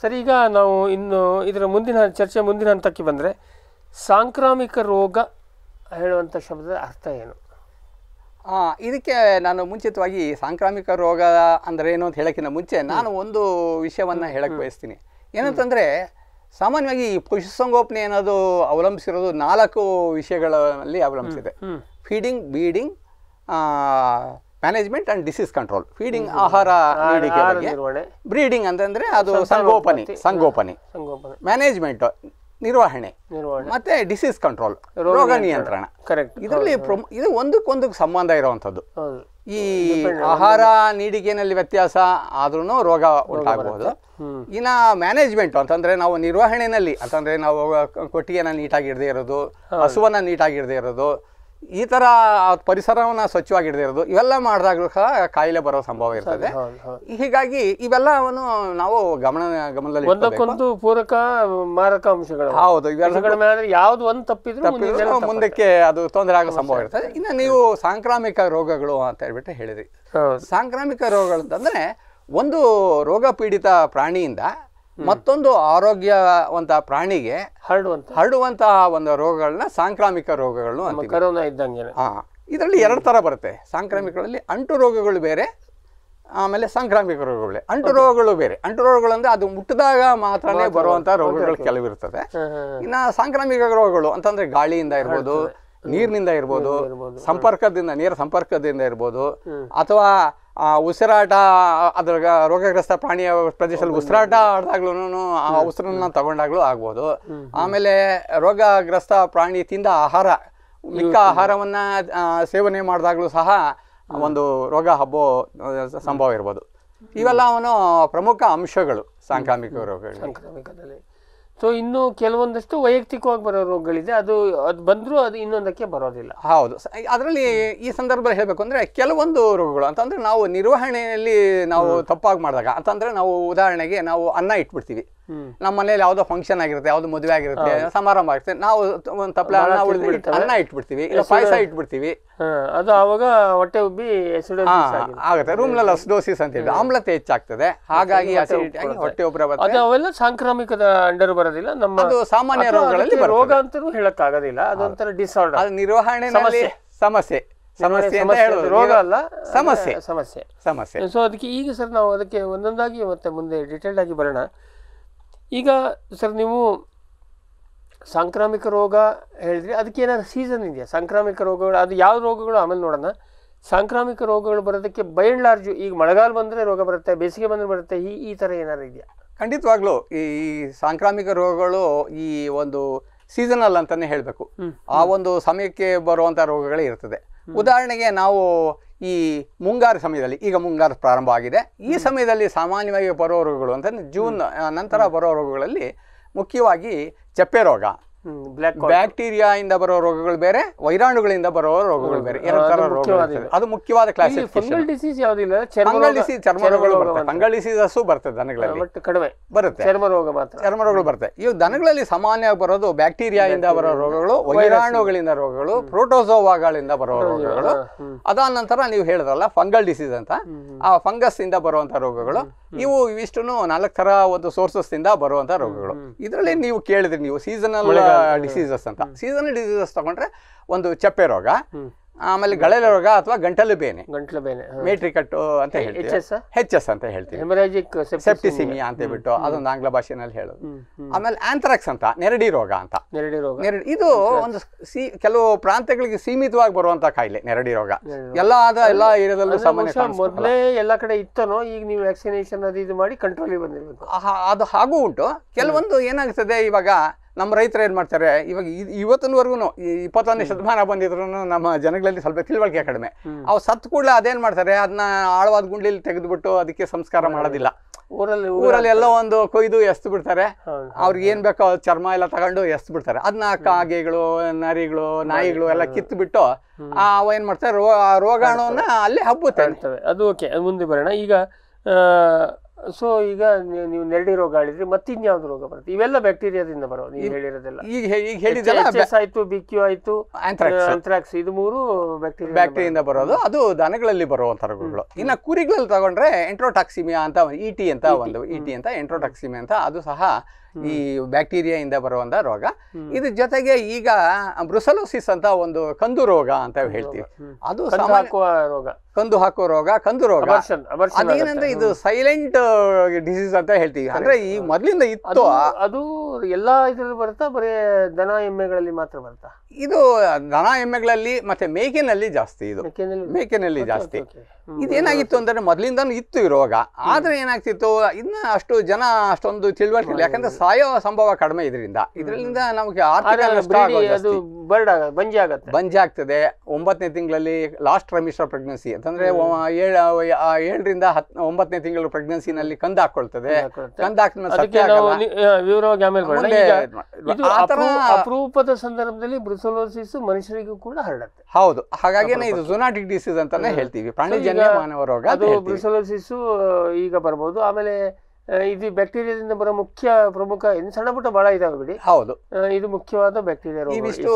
ಸರಿ ಈಗ ನಾವು ಇನ್ನು ಇದರ ಮುಂದಿನ ಚರ್ಚೆ ಮುಂದಿನ ಹಂತಕ್ಕೆ ಬಂದರೆ ಸಾಂಕ್ರಾಮಿಕ ರೋಗ ಹೇಳುವಂಥ ಶಬ್ದದ ಅರ್ಥ ಏನು ಇದಕ್ಕೆ ನಾನು ಮುಂಚಿತವಾಗಿ ಸಾಂಕ್ರಾಮಿಕ ರೋಗ ಅಂದರೆ ಏನು ಅಂತ ಹೇಳೋಕ್ಕಿಂತ ಮುಂಚೆ ನಾನು ಒಂದು ವಿಷಯವನ್ನು ಹೇಳಕ್ಕೆ ಬಯಸ್ತೀನಿ ಏನಂತಂದರೆ ಸಾಮಾನ್ಯವಾಗಿ ಈ ಪಶುಸಂಗೋಪನೆ ಅನ್ನೋದು ಅವಲಂಬಿಸಿರೋದು ನಾಲ್ಕು ವಿಷಯಗಳಲ್ಲಿ ಅವಲಂಬಿಸಿದೆ feeding breeding management and disease control feeding ಆಹಾರ ನೀಡಿಕೆ ಬಗ್ಗೆ ಬ್ರೀಡಿಂಗ್ ಅಂತಂದ್ರೆ ಅದು ಸಂಗೋಪನೆ ಸಂಗೋಪನೆ ಮ್ಯಾನೇಜ್ಮೆಂಟ್ ನಿರ್ವಹಣೆ ಮತ್ತೆ ಡಿಸೀಸ್ ಕಂಟ್ರೋಲ್ ರೋಗ ನಿಯಂತ್ರಣ ಕರೆಕ್ಟ್ ಇದರಲ್ಲಿ ಇದು ಒಂದಕ್ಕೊಂದಕ್ಕೆ ಸಂಬಂಧ ಇರುವಂತದ್ದು ಈ ಆಹಾರ ನೀಡಿಕೆನಲ್ಲಿ ವ್ಯತ್ಯಾಸ ಆದ್ರೂ ರೋಗ ಉಂಟಾಗಬಹುದು ಇನ್ನ ಮ್ಯಾನೇಜ್ಮೆಂಟ್ ಅಂತಂದ್ರೆ ನಾವು ನಿರ್ವಹಣೆಯಲ್ಲಿ ಅಂತಂದ್ರೆ ನಾವು ಕೊಟ್ಟಿಗೆನ ನೀಟಾಗಿ ಇಡದೆ ಇರೋದು ಹಸುವನ್ನ ನೀಟಾಗಿ ಇಡದೇ ಇರೋದು ಈ ತರ ಪರಿಸರವನ್ನು ಸ್ವಚ್ಛವಾಗಿಡದಿರೋದು ಇವೆಲ್ಲ ಮಾಡಿದಾಗ ಸಹ ಕಾಯಿಲೆ ಬರೋ ಸಂಭವ ಇರ್ತದೆ ಹೀಗಾಗಿ ಇವೆಲ್ಲವನ್ನು ನಾವು ಗಮನ ಗಮನದಲ್ಲಿ ಒಂದಕ್ಕೊಂದು ಪೂರಕ ಮಾರಕ ಅಂಶಗಳು ಹೌದು ಯಾವ್ದು ಒಂದು ತಪ್ಪಿದ್ರು ಮುಂದಕ್ಕೆ ಅದು ತೊಂದರೆ ಆಗೋ ಸಂಭವ ಇರ್ತದೆ ಇನ್ನು ನೀವು ಸಾಂಕ್ರಾಮಿಕ ರೋಗಗಳು ಅಂತ ಹೇಳ್ಬಿಟ್ಟು ಹೇಳಿದ್ರಿ ಸಾಂಕ್ರಾಮಿಕ ರೋಗಗಳು ಅಂತಂದ್ರೆ ಒಂದು ರೋಗ ಪೀಡಿತ ಪ್ರಾಣಿಯಿಂದ ಮತ್ತೊಂದು ಆರೋಗ್ಯವಂತ ಪ್ರಾಣಿಗೆ ಹರಡುವಂತ ಹರಡುವಂತಹ ಒಂದು ರೋಗಗಳನ್ನ ಸಾಂಕ್ರಾಮಿಕ ರೋಗಗಳು ಹಾ ಇದರಲ್ಲಿ ಎರಡು ತರ ಬರುತ್ತೆ ಸಾಂಕ್ರಾಮಿಕಗಳಲ್ಲಿ ಅಂಟು ರೋಗಗಳು ಬೇರೆ ಆಮೇಲೆ ಸಾಂಕ್ರಾಮಿಕ ರೋಗಗಳು ಅಂಟು ರೋಗಗಳು ಬೇರೆ ಅಂಟು ರೋಗಗಳು ಅಂದ್ರೆ ಅದು ಮುಟ್ಟಿದಾಗ ಮಾತ್ರನೇ ಬರುವಂತಹ ರೋಗಗಳು ಕೆಲವಿರ್ತದೆ ಇನ್ನು ಸಾಂಕ್ರಾಮಿಕ ರೋಗಗಳು ಅಂತಂದ್ರೆ ಗಾಳಿಯಿಂದ ಇರ್ಬೋದು ನೀರಿನಿಂದ ಇರ್ಬೋದು ಸಂಪರ್ಕದಿಂದ ನೇರ ಸಂಪರ್ಕದಿಂದ ಇರ್ಬೋದು ಅಥವಾ ಉಸಿರಾಟ ಅದ್ರ ರೋಗಗ್ರಸ್ತ ಪ್ರಾಣಿಯ ಪ್ರದೇಶದಲ್ಲಿ ಉಸಿರಾಟ ಆಡ್ದಾಗ್ಲೂ ಆ ಉಸಿರನ್ನ ತಗೊಂಡಾಗ್ಲೂ ಆಗ್ಬೋದು ಆಮೇಲೆ ರೋಗಗ್ರಸ್ತ ಪ್ರಾಣಿ ತಿಂದ ಆಹಾರ ಮಿಕ್ಕ ಆಹಾರವನ್ನ ಸೇವನೆ ಮಾಡಿದಾಗ್ಲೂ ಸಹ ಒಂದು ರೋಗ ಹಬ್ಬೋ ಸಂಭವ ಇರ್ಬೋದು ಇವೆಲ್ಲ ಅವನು ಪ್ರಮುಖ ಅಂಶಗಳು ಸಾಂಕ್ರಾಮಿಕ ರೋಗಗಳು ಸೊ ಇನ್ನು ಕೆಲವೊಂದಷ್ಟು ವೈಯಕ್ತಿಕವಾಗಿ ಬರೋ ರೋಗಗಳಿದೆ ಅದು ಅದು ಬಂದರೂ ಅದು ಇನ್ನೊಂದಕ್ಕೆ ಬರೋದಿಲ್ಲ ಹೌದು ಅದರಲ್ಲಿ ಈ ಸಂದರ್ಭದಲ್ಲಿ ಹೇಳಬೇಕು ಅಂದರೆ ಕೆಲವೊಂದು ರೋಗಗಳು ಅಂತಂದರೆ ನಾವು ನಿರ್ವಹಣೆಯಲ್ಲಿ ನಾವು ತಪ್ಪಾಗಿ ಮಾಡಿದಾಗ ಅಂತಂದರೆ ನಾವು ಉದಾಹರಣೆಗೆ ನಾವು ಅನ್ನ ಇಟ್ಬಿಡ್ತೀವಿ ನಮ್ಮ ಮನೇಲಿ ಯಾವುದೋ ಫಂಕ್ಷನ್ ಆಗಿರುತ್ತೆ ಯಾವುದೋ ಮದುವೆ ಆಗಿರುತ್ತೆ ಸಮಾರಂಭ ಆಗಿರುತ್ತೆ ನಾವು ಒಂದು ತಪ್ಪಲ ಅನ್ನ ಇಟ್ಬಿಡ್ತೀವಿ ಇಲ್ಲ ಪಾಯಸ ಇಟ್ಬಿಡ್ತೀವಿ ಅದು ಅವಾಗ ಹೊಟ್ಟೆ ಉಬ್ಬಿ ಆಗುತ್ತೆ ರೂಮ್ನಲ್ಲಿ ಅಸ್ಡೋಸಿಸ್ ಅಂತ ಹೇಳಿ ಆಮ್ಲತೆ ಹೆಚ್ಚಾಗ್ತದೆ ಹಾಗಾಗಿ ಹೊಟ್ಟೆ ಉಬ್ಬರ ಅವೆಲ್ಲ ಸಾಂಕ್ರಾಮಿಕದ ಅಂಡರ್ ಬರೋದಿಲ್ಲ ನಮ್ಮ ಸಾಮಾನ್ಯ ರೋಗಗಳಲ್ಲಿ ರೋಗ ಅಂತ ಹೇಳಕ್ ಆಗೋದಿಲ್ಲ ಅದೊಂಥರ ಡಿಸಾರ್ಡರ್ ನಿರ್ವಹಣೆ ಸಮಸ್ಯೆ ಸಮಸ್ಯೆ ರೋಗ ಅಲ್ಲ ಸಮಸ್ಯೆ ಸಮಸ್ಯೆ ಸಮಸ್ಯೆ ಸೊ ಅದಕ್ಕೆ ಈಗ ಸರ್ ನಾವು ಅದಕ್ಕೆ ಒಂದೊಂದಾಗಿ ಮತ್ತೆ ಮುಂದೆ ಡಿಟೇಲ್ಡ್ ಆಗಿ ಬರೋಣ ಈಗ ಸರ್ ನೀವು ಸಾಂಕ್ರಾಮಿಕ ರೋಗ ಹೇಳಿದ್ರಿ ಅದಕ್ಕೆ ಏನಾದ್ರು ಸೀಸನ್ ಇದೆಯಾ ಸಾಂಕ್ರಾಮಿಕ ರೋಗಗಳು ಅದು ಯಾವ ರೋಗಗಳು ಆಮೇಲೆ ನೋಡೋಣ ಸಾಂಕ್ರಾಮಿಕ ರೋಗಗಳು ಬರೋದಕ್ಕೆ ಬೈ ಲಾರ್ಜ್ ಈಗ ಮಳೆಗಾಲ ಬಂದ್ರೆ ರೋಗ ಬರುತ್ತೆ ಬೇಸಿಗೆ ಬಂದ್ರೆ ಬರುತ್ತೆ ಈ ಈ ಥರ ಏನಾದ್ರು ಇದೆಯಾ ಖಂಡಿತವಾಗ್ಲೂ ಈ ಸಾಂಕ್ರಾಮಿಕ ರೋಗಗಳು ಈ ಒಂದು ಸೀಸನಲ್ ಅಂತಲೇ ಹೇಳಬೇಕು ಆ ಒಂದು ಸಮಯಕ್ಕೆ ಬರುವಂಥ ರೋಗಗಳೇ ಇರ್ತದೆ ಉದಾಹರಣೆಗೆ ನಾವು ಈ ಮುಂಗಾರು ಸಮಯದಲ್ಲಿ ಈಗ ಮುಂಗಾರು ಪ್ರಾರಂಭ ಆಗಿದೆ ಈ ಸಮಯದಲ್ಲಿ ಸಾಮಾನ್ಯವಾಗಿ ಬರೋ ರೋಗಗಳು ಅಂತಂದರೆ ಜೂನ್ ನಂತರ ಬರೋ ರೋಗಗಳಲ್ಲಿ ಮುಖ್ಯವಾಗಿ ಚಪ್ಪೆ ರೋಗ ಬ್ಯಾಕ್ಟೀರಿಯಾ ಇಂದ ಬರೋ ರೋಗಗಳು ಬೇರೆ ವೈರಾಣುಗಳಿಂದ ಬರೋ ರೋಗಗಳು ಬೇರೆ ಎರಡು ತರ ರೋಗಗಳು ಅದು ಮುಖ್ಯವಾದ ಕ್ಲಾಸ್ ಫಂಗಲ್ ಡಿಸೀಸ್ ಬರ್ತದೆ ದನಗಳಲ್ಲಿ ಬರುತ್ತೆ ಚರ್ಮ ದನಗಳಲ್ಲಿ ಸಾಮಾನ್ಯವಾಗಿ ಬರೋದು ಬ್ಯಾಕ್ಟೀರಿಯಾ ಇಂದ ಬರೋ ರೋಗಗಳು ವೈರಾಣುಗಳಿಂದ ರೋಗಗಳು ಪ್ರೋಟೋಸೋವಾಗಳಿಂದ ಬರೋ ರೋಗಗಳು ಅದಾದ ನಂತರ ನೀವು ಹೇಳಿದ್ರಲ್ಲ ಫಂಗಲ್ ಡಿಸೀಸ್ ಅಂತ ಆ ಫಂಗಸ್ ಇಂದ ಬರುವಂತ ರೋಗಗಳು ಇವು ಇವಿಷ್ಟು ನಾಲ್ಕು ಥರ ಒಂದು ಸೋರ್ಸಸ್ನಿಂದ ಬರುವಂಥ ರೋಗಗಳು ಇದರಲ್ಲಿ ನೀವು ಕೇಳಿದ್ರಿ ನೀವು ಸೀಸನಲ್ ಡಿಸೀಸಸ್ ಅಂತ ಸೀಸನಲ್ ಡಿಸೀಸಸ್ ತಗೊಂಡ್ರೆ ಒಂದು ಚಪ್ಪೆ ರೋಗ ಆಮೇಲೆ ಗಳೆ ರೋಗ ಅಥವಾ ಗಂಟಲು ಬೇನೆ ಗಂಟಲು ಬೇನೆ ಮೇಟ್ರಿ ಕಟ್ಟು ಅಂತ ಹೇಳ್ತೀವಿ ಹೆಚ್ ಎಸ್ ಅಂತ ಹೇಳ್ತೀವಿ ಸೆಪ್ಟಿಸಿಮಿಯಾ ಅಂತ ಹೇಳ್ಬಿಟ್ಟು ಅದೊಂದು ಆಂಗ್ಲ ಭಾಷೆನಲ್ಲಿ ಹೇಳೋದು ಆಮೇಲೆ ಆಂಥ್ರಾಕ್ಸ್ ಅಂತ ನೆರಡಿ ರೋಗ ಅಂತ ನೆರಡಿ ರೋಗ ನೆರಡಿ ಇದು ಒಂದು ಸಿ ಕೆಲವು ಪ್ರಾಂತ್ಯಗಳಿಗೆ ಸೀಮಿತವಾಗಿ ಬರುವಂತ ಕಾಯಿಲೆ ನೆರಡಿ ರೋಗ ಎಲ್ಲ ಆದ ಎಲ್ಲ ಏರಿಯಾದಲ್ಲೂ ಸಾಮಾನ್ಯ ಮೊದಲೇ ಎಲ್ಲ ಕಡೆ ಇತ್ತನೋ ಈಗ ನೀವು ವ್ಯಾಕ್ಸಿನೇಷನ್ ಅದು ಇದು ಮಾಡಿ ಕಂಟ್ರೋಲಿಗೆ ಬಂದಿರಬೇಕು ಅದು ಹಾಗೂ ಉಂಟು ಕೆಲವೊಂದು ಏನಾಗ್ತದೆ ಇವಾಗ ನಮ್ಮ ರೈತರು ಏನು ಮಾಡ್ತಾರೆ ಇವಾಗ ಇವತ್ತಿನವರೆಗೂ ಇಪ್ಪತ್ತೊಂದನೇ ಶತಮಾನ ಬಂದಿದ್ರು ನಮ್ಮ ಜನಗಳಲ್ಲಿ ಸ್ವಲ್ಪ ತಿಳುವಳಿಕೆ ಕಡಿಮೆ ಅವು ಸತ್ ಕೂಡಲೇ ಅದೇನು ಮಾಡ್ತಾರೆ ಅದನ್ನ ಆಳವಾದ ಗುಂಡಿಲಿ ತೆಗೆದುಬಿಟ್ಟು ಅದಕ್ಕೆ ಸಂಸ್ಕಾರ ಮಾಡೋದಿಲ್ಲ ಊರಲ್ಲಿ ಊರಲ್ಲಿ ಎಲ್ಲ ಒಂದು ಕೊಯ್ದು ಎಸ್ತು ಬಿಡ್ತಾರೆ ಅವ್ರಿಗೆ ಏನು ಬೇಕೋ ಚರ್ಮ ಎಲ್ಲ ತಗೊಂಡು ಎಸ್ತು ಬಿಡ್ತಾರೆ ಅದನ್ನ ಕಾಗೆಗಳು ನರಿಗಳು ನಾಯಿಗಳು ಎಲ್ಲ ಕಿತ್ತು ಬಿಟ್ಟು ಏನು ಮಾಡ್ತಾರೆ ರೋಗಾಣುವನ್ನು ಅಲ್ಲೇ ಹಬ್ಬುತ್ತೆ ಅದು ಓಕೆ ಮುಂದೆ ಬರೋಣ ಈಗ ಸೊ ಈಗ ನೀವು ನೆರಡಿ ರೋಗ ಮತ್ತಿನ್ಯಾವ್ದು ರೋಗ ಬರುತ್ತೆ ಇವೆಲ್ಲ ಬ್ಯಾಕ್ಟೀರಿಯಾದಿಂದ ಬರೋ ನೀವು ಹೇಳಿರೋದೆಲ್ಲ ಈಗ ಈಗ ಆಯ್ತು ಆಯ್ತು ಆಂಥ್ರಾಕ್ಸ್ ಇದು ಮೂರು ಬ್ಯಾಕ್ಟೀರಿಯಾ ಬ್ಯಾಕ್ಟೀರಿಯಿಂದ ಬರೋದು ಅದು ದನಗಳಲ್ಲಿ ಬರುವಂಥ ರೋಗಗಳು ಇನ್ನ ಕುರಿಗಳಲ್ಲಿ ತಗೊಂಡ್ರೆ ಎಂಟ್ರೋಟಾಕ್ಸಿಮಿಯಾ ಅಂತ ಇ e ಟಿ ಅಂತ e ಒಂದು ಇ e ಟಿ ಅಂತ ಎಂಟ್ರೋಟಾಕ್ಸಿಮಿಯಾ ಅಂತ ಅದು ಸಹ ಈ ಬ್ಯಾಕ್ಟೀರಿಯಾಯಿಂದ ಬರುವಂಥ ರೋಗ ಇದ್ರ ಜೊತೆಗೆ ಈಗ ಬ್ರುಸಲೋಸಿಸ್ ಅಂತ ಒಂದು ಕಂದು ರೋಗ ಅಂತ ಹೇಳ್ತೀವಿ ಅದು ರೋಗ ಕಂದು ಹಾಕೋ ರೋಗ ಕಂದು ರೋಗ ಅದೇನಂದ್ರೆ ಇದು ಸೈಲೆಂಟ್ ಡಿಸೀಸ್ ಅಂತ ಹೇಳ್ತೀವಿ ಅಂದ್ರೆ ಈ ಮೊದಲಿಂದ ಇತ್ತು ಅದು ಎಲ್ಲಾ ಇದ್ರಲ್ಲಿ ಬರುತ್ತಾ ಬರೀ ದನ ಎಮ್ಮೆಗಳಲ್ಲಿ ಮಾತ್ರ ಬರುತ್ತಾ ಇದು ದನ ಎಮ್ಮೆಗಳಲ್ಲಿ ಮತ್ತೆ ಮೇಕೆನಲ್ಲಿ ಜಾಸ್ತಿ ಇದು ಮೇಕೆನಲ್ಲಿ ಜಾಸ್ತಿ ಇದೇನಾಗಿತ್ತು ಅಂದರೆ ಮೊದಲಿಂದ ಇತ್ತು ಈ ರೋಗ ಆದರೆ ಏನಾಗ್ತಿತ್ತು ಇನ್ನ ಅಷ್ಟು ಜನ ಅಷ್ಟೊಂದು ತಿಳುವಳಿಕೆ ಇಲ್ಲ ಯಾಕಂದ್ರೆ ಸಾಯೋ ಸಂಭವ ಕಡಿಮೆ ಇದರಿಂದ ಇದರಿಂದ ನಮಗೆ ಬಂಜಿ ಆಗುತ್ತೆ ಬಂಜೆ ಆಗ್ತದೆ ಒಂಬತ್ತನೇ ತಿಂಗಳಲ್ಲಿ ಲಾಸ್ಟ್ ರಮಿಶ್ರ ಪ್ರೆಗ್ನೆನ್ಸಿ ಅಂತಂದ್ರೆ ಏಳರಿಂದ ಹತ್ ಒಂಬತ್ತನೇ ತಿಂಗಳು ಪ್ರೆಗ್ನೆನ್ಸಿನಲ್ಲಿ ಕಂದ ಹಾಕೊಳ್ತದೆ ಕಂದ ಹಾಕಿದ ಅಪರೂಪದ ಸಂದರ್ಭದಲ್ಲಿ ಬ್ರುಸೋಲೋಸಿಸ್ ಮನುಷ್ಯರಿಗೂ ಕೂಡ ಹರಡುತ್ತೆ ಹೌದು ಹಾಗಾಗಿ ಇದು ಜುನಾಟಿಕ್ ಡಿಸೀಸ್ ಅಂತಾನೆ ಹೇಳ್ತೀವಿ ಪ್ರಾಣಿಜನ್ಯ ಮಾನವ ರೋಗ ಅದು ಈಗ ಬರಬಹುದು ಆಮೇಲೆ ಇದು ಬ್ಯಾಕ್ಟೀರಿಯಾದಿಂದ ಬರೋ ಮುಖ್ಯ ಪ್ರಮುಖ ಸಣ್ಣ ಪುಟ್ಟ ಬಹಳ ಇದಾವೆ ಬಿಡಿ ಹೌದು ಇದು ಮುಖ್ಯವಾದ ಬ್ಯಾಕ್ಟೀರಿಯಾ ರೋಗ ಇವಿಷ್ಟು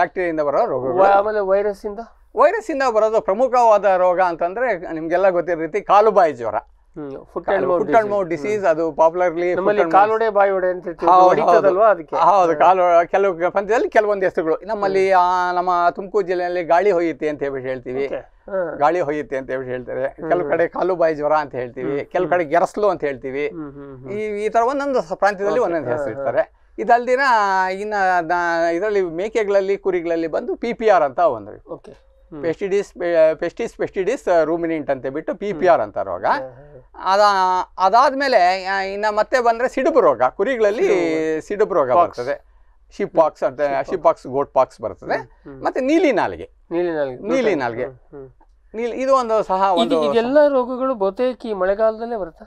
ಬ್ಯಾಕ್ಟೀರಿಯಾದಿಂದ ಬರೋ ರೋಗ ಆಮೇಲೆ ವೈರಸ್ ಇಂದ ವೈರಸ್ ಇಂದ ಬರೋದು ಪ್ರಮುಖವಾದ ರೋಗ ಅಂತಂದ್ರೆ ನಿಮ್ಗೆಲ್ಲ ಗೊತ್ತಿರೋ ರೀತಿ ಕಾಲುಬಾಯಿ ಜ್ವರ ಫುಟ್ ಅಂಡ್ ಡಿಸೀಸ್ ಅದು ಪಾಪ್ಯುಲರ್ಲಿ ಕಾಲೊಡೆ ಅಂತ ಅದಕ್ಕೆ ಕಾಲು ಕೆಲವು ಪಂದ್ಯದಲ್ಲಿ ಕೆಲವೊಂದು ಹೆಸರುಗಳು ನಮ್ಮಲ್ಲಿ ನಮ್ಮ ತುಮಕೂರು ಜಿಲ್ಲೆಯಲ್ಲಿ ಗಾಳಿ ಹೊಯ್ಯುತ್ತೆ ಅಂತ ಹೇಳಿ ಹೇಳ್ತೀವಿ ಗಾಳಿ ಹೊಯ್ಯುತ್ತೆ ಅಂತ ಹೇಳಿ ಹೇಳ್ತಾರೆ ಕೆಲವು ಕಡೆ ಕಾಲು ಬಾಯಿ ಜ್ವರ ಅಂತ ಹೇಳ್ತೀವಿ ಕೆಲವು ಕಡೆ ಗೆರಸ್ಲು ಅಂತ ಹೇಳ್ತೀವಿ ಈ ಈ ತರ ಒಂದೊಂದು ಪ್ರಾಂತ್ಯದಲ್ಲಿ ಒಂದೊಂದು ಹೆಸರು ಇರ್ತಾರೆ ಇದಲ್ದಿನ ಇನ್ನ ಇದರಲ್ಲಿ ಮೇಕೆಗಳಲ್ಲಿ ಕುರಿಗಳಲ್ಲಿ ಬಂದು ಪಿ ಪಿ ಆರ್ ಅಂತ ಒಂದು ಪೆಸ್ಟಿಡಿಸ್ ಪೆಸ್ಟಿಸ್ ಪೆಸ್ಟಿಡಿಸ್ ರೂಮಿನಿಂಟ್ ಅಂತ ಬಿಟ್ಟು ಪಿ ಪಿ ಆರ್ ಅಂತ ರೋಗ ಅದ ಅದಾದ್ಮೇಲೆ ಇನ್ನ ಮತ್ತೆ ಬಂದ್ರೆ ಸಿಡುಬು ರೋಗ ಕುರಿಗಳಲ್ಲಿ ಸಿಡುಬು ರೋಗ ಬರ್ತದೆ ಶಿಪ್ ಪಾಕ್ಸ್ ಅಂತ ಶಿಪ್ ಪಾಕ್ಸ್ ಗೋಟ್ ಪಾಕ್ಸ್ ಬರ್ತದೆ ಮತ್ತೆ ನೀಲಿ ನಾಲಿಗೆ ನೀಲಿ ನಾಲ್ಗೆ ನೀಲಿ ನೀಲಿ ಇದು ಒಂದು ಸಹ ಒಂದು ಎಲ್ಲ ರೋಗಗಳು ಬಹುತೇಕ ಮಳೆಗಾಲದಲ್ಲೇ ಬರುತ್ತೆ